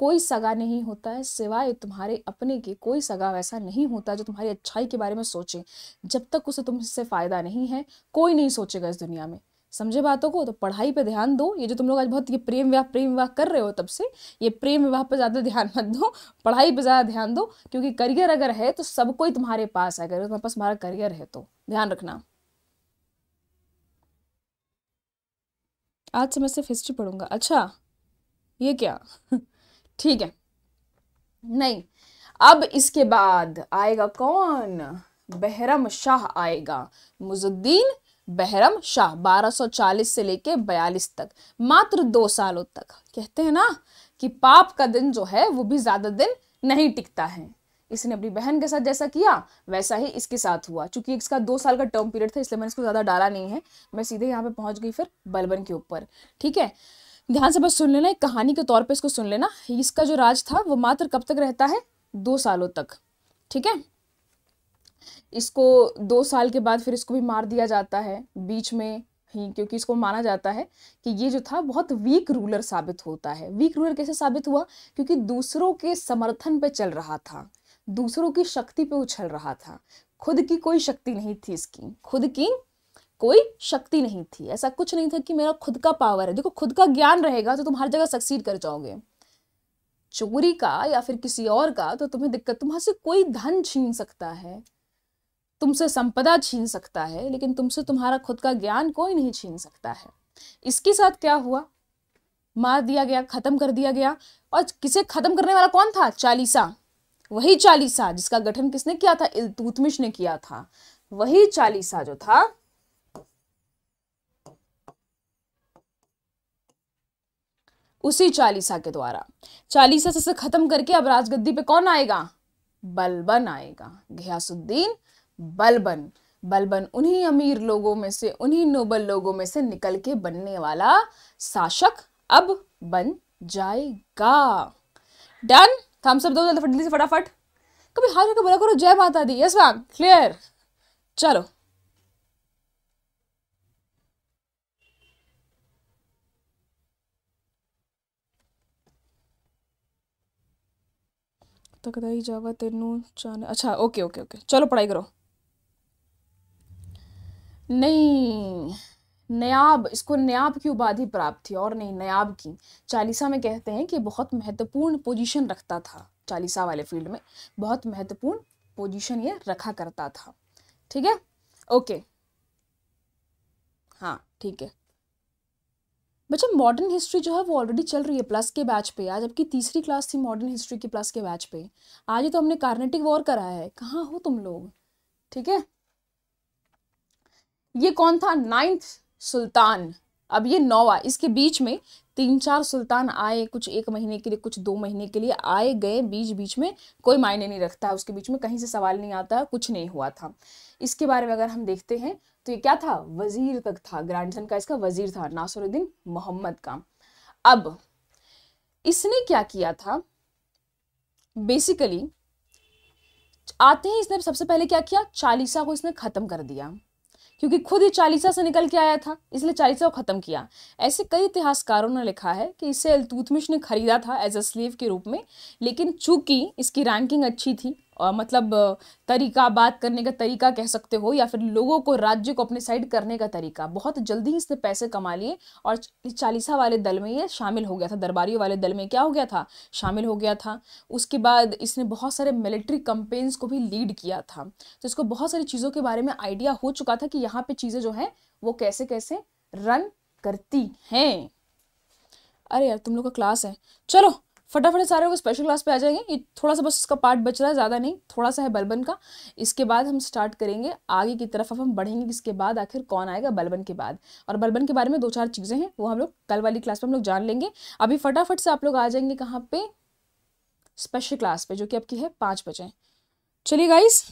कोई सगा नहीं होता है सिवाय तुम्हारे अपने के कोई सगा वैसा नहीं होता जो तुम्हारी अच्छाई के बारे में सोचे जब तक उसे तुमसे फ़ायदा नहीं है कोई नहीं सोचेगा इस दुनिया में समझे बातों को तो पढ़ाई पे ध्यान दो ये जो तुम लोग आज बहुत ये प्रेम विवाह प्रेम विवाह कर रहे हो तब से ये प्रेम विवाह पे ज़्यादा ध्यान मत दो पढ़ाई पे ज़्यादा ध्यान दो क्योंकि करियर अगर है तो सब कोई तुम्हारे पास है अगर तुम्हारे पास तुम्हारा करियर है तो ध्यान रखना आज से मैं सिर्फ हिस्ट्री पढ़ूंगा अच्छा ये क्या ठीक है नहीं अब इसके बाद आएगा कौन बहरम शाह आएगा मुजुद्दीन बहरम शाह 1240 से लेके 42 तक मात्र दो सालों तक कहते हैं ना कि पाप का दिन जो है वो भी ज़्यादा दिन नहीं टिकता है इसने अपनी बहन के साथ जैसा किया वैसा ही इसके साथ हुआ चूंकि इसका दो साल का टर्म पीरियड था इसलिए मैंने इसको ज़्यादा डाला नहीं है मैं सीधे यहाँ पे पहुंच गई फिर बलबन के ऊपर ठीक है ध्यान से बस सुन लेना एक कहानी के तौर पे इसको सुन लेना इसका जो राज था वो मात्र कब तक रहता है दो सालों तक ठीक है इसको दो साल के बाद फिर इसको भी मार दिया जाता है बीच में ही क्योंकि इसको माना जाता है कि ये जो था बहुत वीक रूलर साबित होता है वीक रूलर कैसे साबित हुआ क्योंकि दूसरों के समर्थन पे चल रहा था दूसरों की शक्ति पे उछल रहा था खुद की कोई शक्ति नहीं थी इसकी खुद की कोई शक्ति नहीं थी ऐसा कुछ नहीं था कि मेरा खुद का पावर है देखो खुद का ज्ञान रहेगा तो तुम हर जगह सक्सीड कर जाओगे चोरी का या फिर किसी और का तो तुम्हें दिक्कत तुम्हारे कोई धन छीन सकता है तुमसे संपदा छीन सकता है लेकिन तुमसे तुम्हारा खुद का ज्ञान कोई नहीं छीन सकता है इसके साथ क्या हुआ मार दिया गया खत्म कर दिया गया और किसे खत्म करने वाला कौन था चालीसा वही चालीसा जिसका गठन किसने किया था इलतुतमिश ने किया था वही चालीसा जो था उसी चालीसा के द्वारा चालीसा से खत्म करके अब राजगद्दी पे कौन आएगा बलबन आएगा घयासुद्दीन बलबन बलबन उन्हीं अमीर लोगों में से उन्हीं नोबल लोगों में से निकल के बनने वाला शासक अब बन जाएगा डन थम्स अप दो जल्दी फटली से फटाफट कभी हार करके बोला करो जय माता दी यस मैम क्लियर चलो ਤੱਕ ਦਾ ਹੀ ਜਾਵਾ ਤੈਨੂੰ ਚਾਹਨ ਅੱਛਾ ਓਕੇ ਓਕੇ ਓਕੇ ਚਲੋ ਪੜਾਈ ਕਰੋ नहीं नयाब इसको नयाब की उपाधि प्राप्त थी और नहीं नयाब की चालीसा में कहते हैं कि बहुत महत्वपूर्ण पोजीशन रखता था चालीसा वाले फील्ड में बहुत महत्वपूर्ण पोजीशन ये रखा करता था ठीक है ओके हाँ ठीक है बच्चा मॉडर्न हिस्ट्री जो है वो ऑलरेडी चल रही है प्लस के बैच पे आज आपकी तीसरी क्लास थी मॉडर्न हिस्ट्री की प्लस के बैच पे आज ही तो हमने कार्नेटिक वॉर कराया है कहाँ हो तुम लोग ठीक है ये कौन था नाइन्थ सुल्तान अब ये नौवा इसके बीच में तीन चार सुल्तान आए कुछ एक महीने के लिए कुछ दो महीने के लिए आए गए बीच बीच में कोई मायने नहीं रखता उसके बीच में कहीं से सवाल नहीं आता कुछ नहीं हुआ था इसके बारे में अगर हम देखते हैं तो ये क्या था वजीर तक था ग्रैंडसन का इसका वजीर था नासुरुद्दीन मोहम्मद का अब इसने क्या किया था बेसिकली आते ही इसने सबसे पहले क्या किया चालीसा को इसने खत्म कर दिया क्योंकि खुद ही चालीसा से निकल के आया था इसलिए चालीसा को ख़त्म किया ऐसे कई इतिहासकारों ने लिखा है कि इसे अलतूतमिश ने खरीदा था एज अ स्लेव के रूप में लेकिन चूंकि इसकी रैंकिंग अच्छी थी मतलब तरीका बात करने का तरीका कह सकते हो या फिर लोगों को राज्य को अपने साइड करने का तरीका बहुत जल्दी इसने पैसे कमा लिए और चालीसा वाले दल में ये शामिल हो गया था दरबारियों वाले दल में क्या हो गया था शामिल हो गया था उसके बाद इसने बहुत सारे मिलिट्री कंपेन्स को भी लीड किया था तो इसको बहुत सारी चीज़ों के बारे में आइडिया हो चुका था कि यहाँ पे चीज़ें जो हैं वो कैसे कैसे रन करती हैं अरे यार तुम लोग का क्लास है चलो फटाफट सारे लोग स्पेशल क्लास पे आ जाएंगे ये थोड़ा सा बस उसका पार्ट बच रहा है ज़्यादा नहीं थोड़ा सा है बलबन का इसके बाद हम स्टार्ट करेंगे आगे की तरफ अब हम बढ़ेंगे किसके बाद आखिर कौन आएगा बलबन के बाद और बलबन के बारे में दो चार चीज़ें हैं वो हम लोग कल वाली क्लास में हम लोग जान लेंगे अभी फटाफट से आप लोग आ जाएंगे कहाँ पर स्पेशल क्लास पर जो कि आपकी है पाँच बजे चलिए गाइस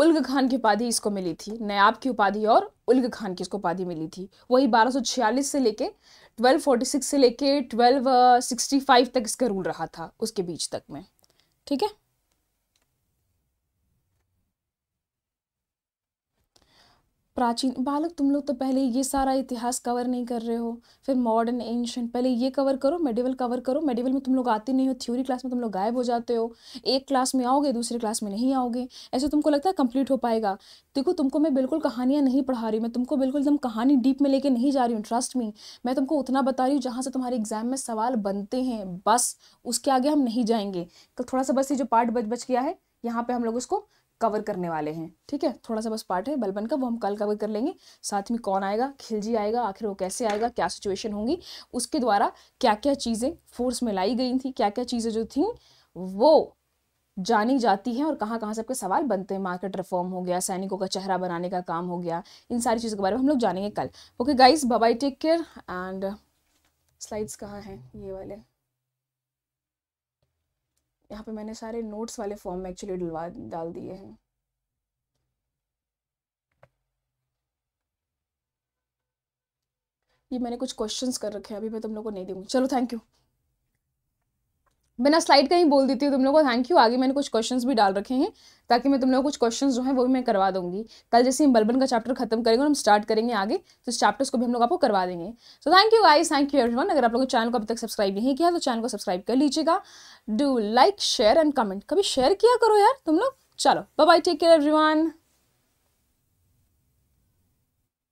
उल्ग खान की उपाधि इसको मिली थी नयाब की उपाधि और उल्ग खान की इसको उपाधि मिली थी वही 1246 से लेके 1246 से लेके 1265 तक इसका रूल रहा था उसके बीच तक में ठीक है प्राचीन बालक तुम लोग तो पहले ये सारा इतिहास कवर नहीं कर रहे हो फिर मॉडर्न एंशंट पहले ये कवर करो मेडिवल कवर करो मेडिवल में तुम लोग आते नहीं हो थ्योरी क्लास में तुम लोग गायब हो जाते हो एक क्लास में आओगे दूसरे क्लास में नहीं आओगे ऐसे तुमको लगता है कंप्लीट हो पाएगा देखो तुमको मैं बिल्कुल कहानियाँ नहीं पढ़ा रही मैं तुमको बिल्कुल एकदम कहानी डीप में लेके नहीं जा रही हूँ ट्रस्ट मी मैं तुमको उतना बता रही हूँ जहाँ से तुम्हारे एग्जाम में सवाल बनते हैं बस उसके आगे हम नहीं जाएंगे तो थोड़ा सा बस ये जो पार्ट बच बच गया है यहाँ पर हम लोग उसको कवर करने वाले हैं ठीक है थोड़ा सा बस पार्ट है बलबन का वो हम कल कवर कर लेंगे साथ में कौन आएगा खिलजी आएगा आखिर वो कैसे आएगा क्या सिचुएशन होंगी उसके द्वारा क्या क्या चीज़ें फोर्स में लाई गई थी क्या क्या चीज़ें जो थी वो जानी जाती हैं और कहाँ कहाँ से आपके सवाल बनते हैं मार्केट रिफॉर्म हो गया सैनिकों का चेहरा बनाने का काम हो गया इन सारी चीज़ों के बारे में हम लोग जानेंगे कल okay guys bye take care and slides कहाँ हैं ये वाले यहाँ पे मैंने सारे नोट्स वाले फॉर्म में एक्चुअली डलवा डाल दिए हैं ये मैंने कुछ क्वेश्चंस कर रखे हैं अभी मैं तुम लोग को नहीं दूंगी चलो थैंक यू बिना स्लाइड का ही बोल देती हूँ तुम लोगों को थैंक यू आगे मैंने कुछ क्वेश्चंस भी डाल रखे हैं ताकि मैं तुम लोगों को कुछ क्वेश्चंस जो हैं वो भी मैं करवा दूंगी कल जैसे हम बलबन का चैप्टर खत्म करेंगे और हम स्टार्ट करेंगे आगे तो इस चैप्टर्स को भी हम लोग आपको करवा देंगे so thank you I thank you everyone अगर आप लोगों चैनल को अभी तक सब्सक्राइब नहीं किया तो चैनल को सब्सक्राइब कर लीजिएगा do like share and comment कभी शेयर किया करो यार तुम लोग चलो बाय टेक केयर एवरीवन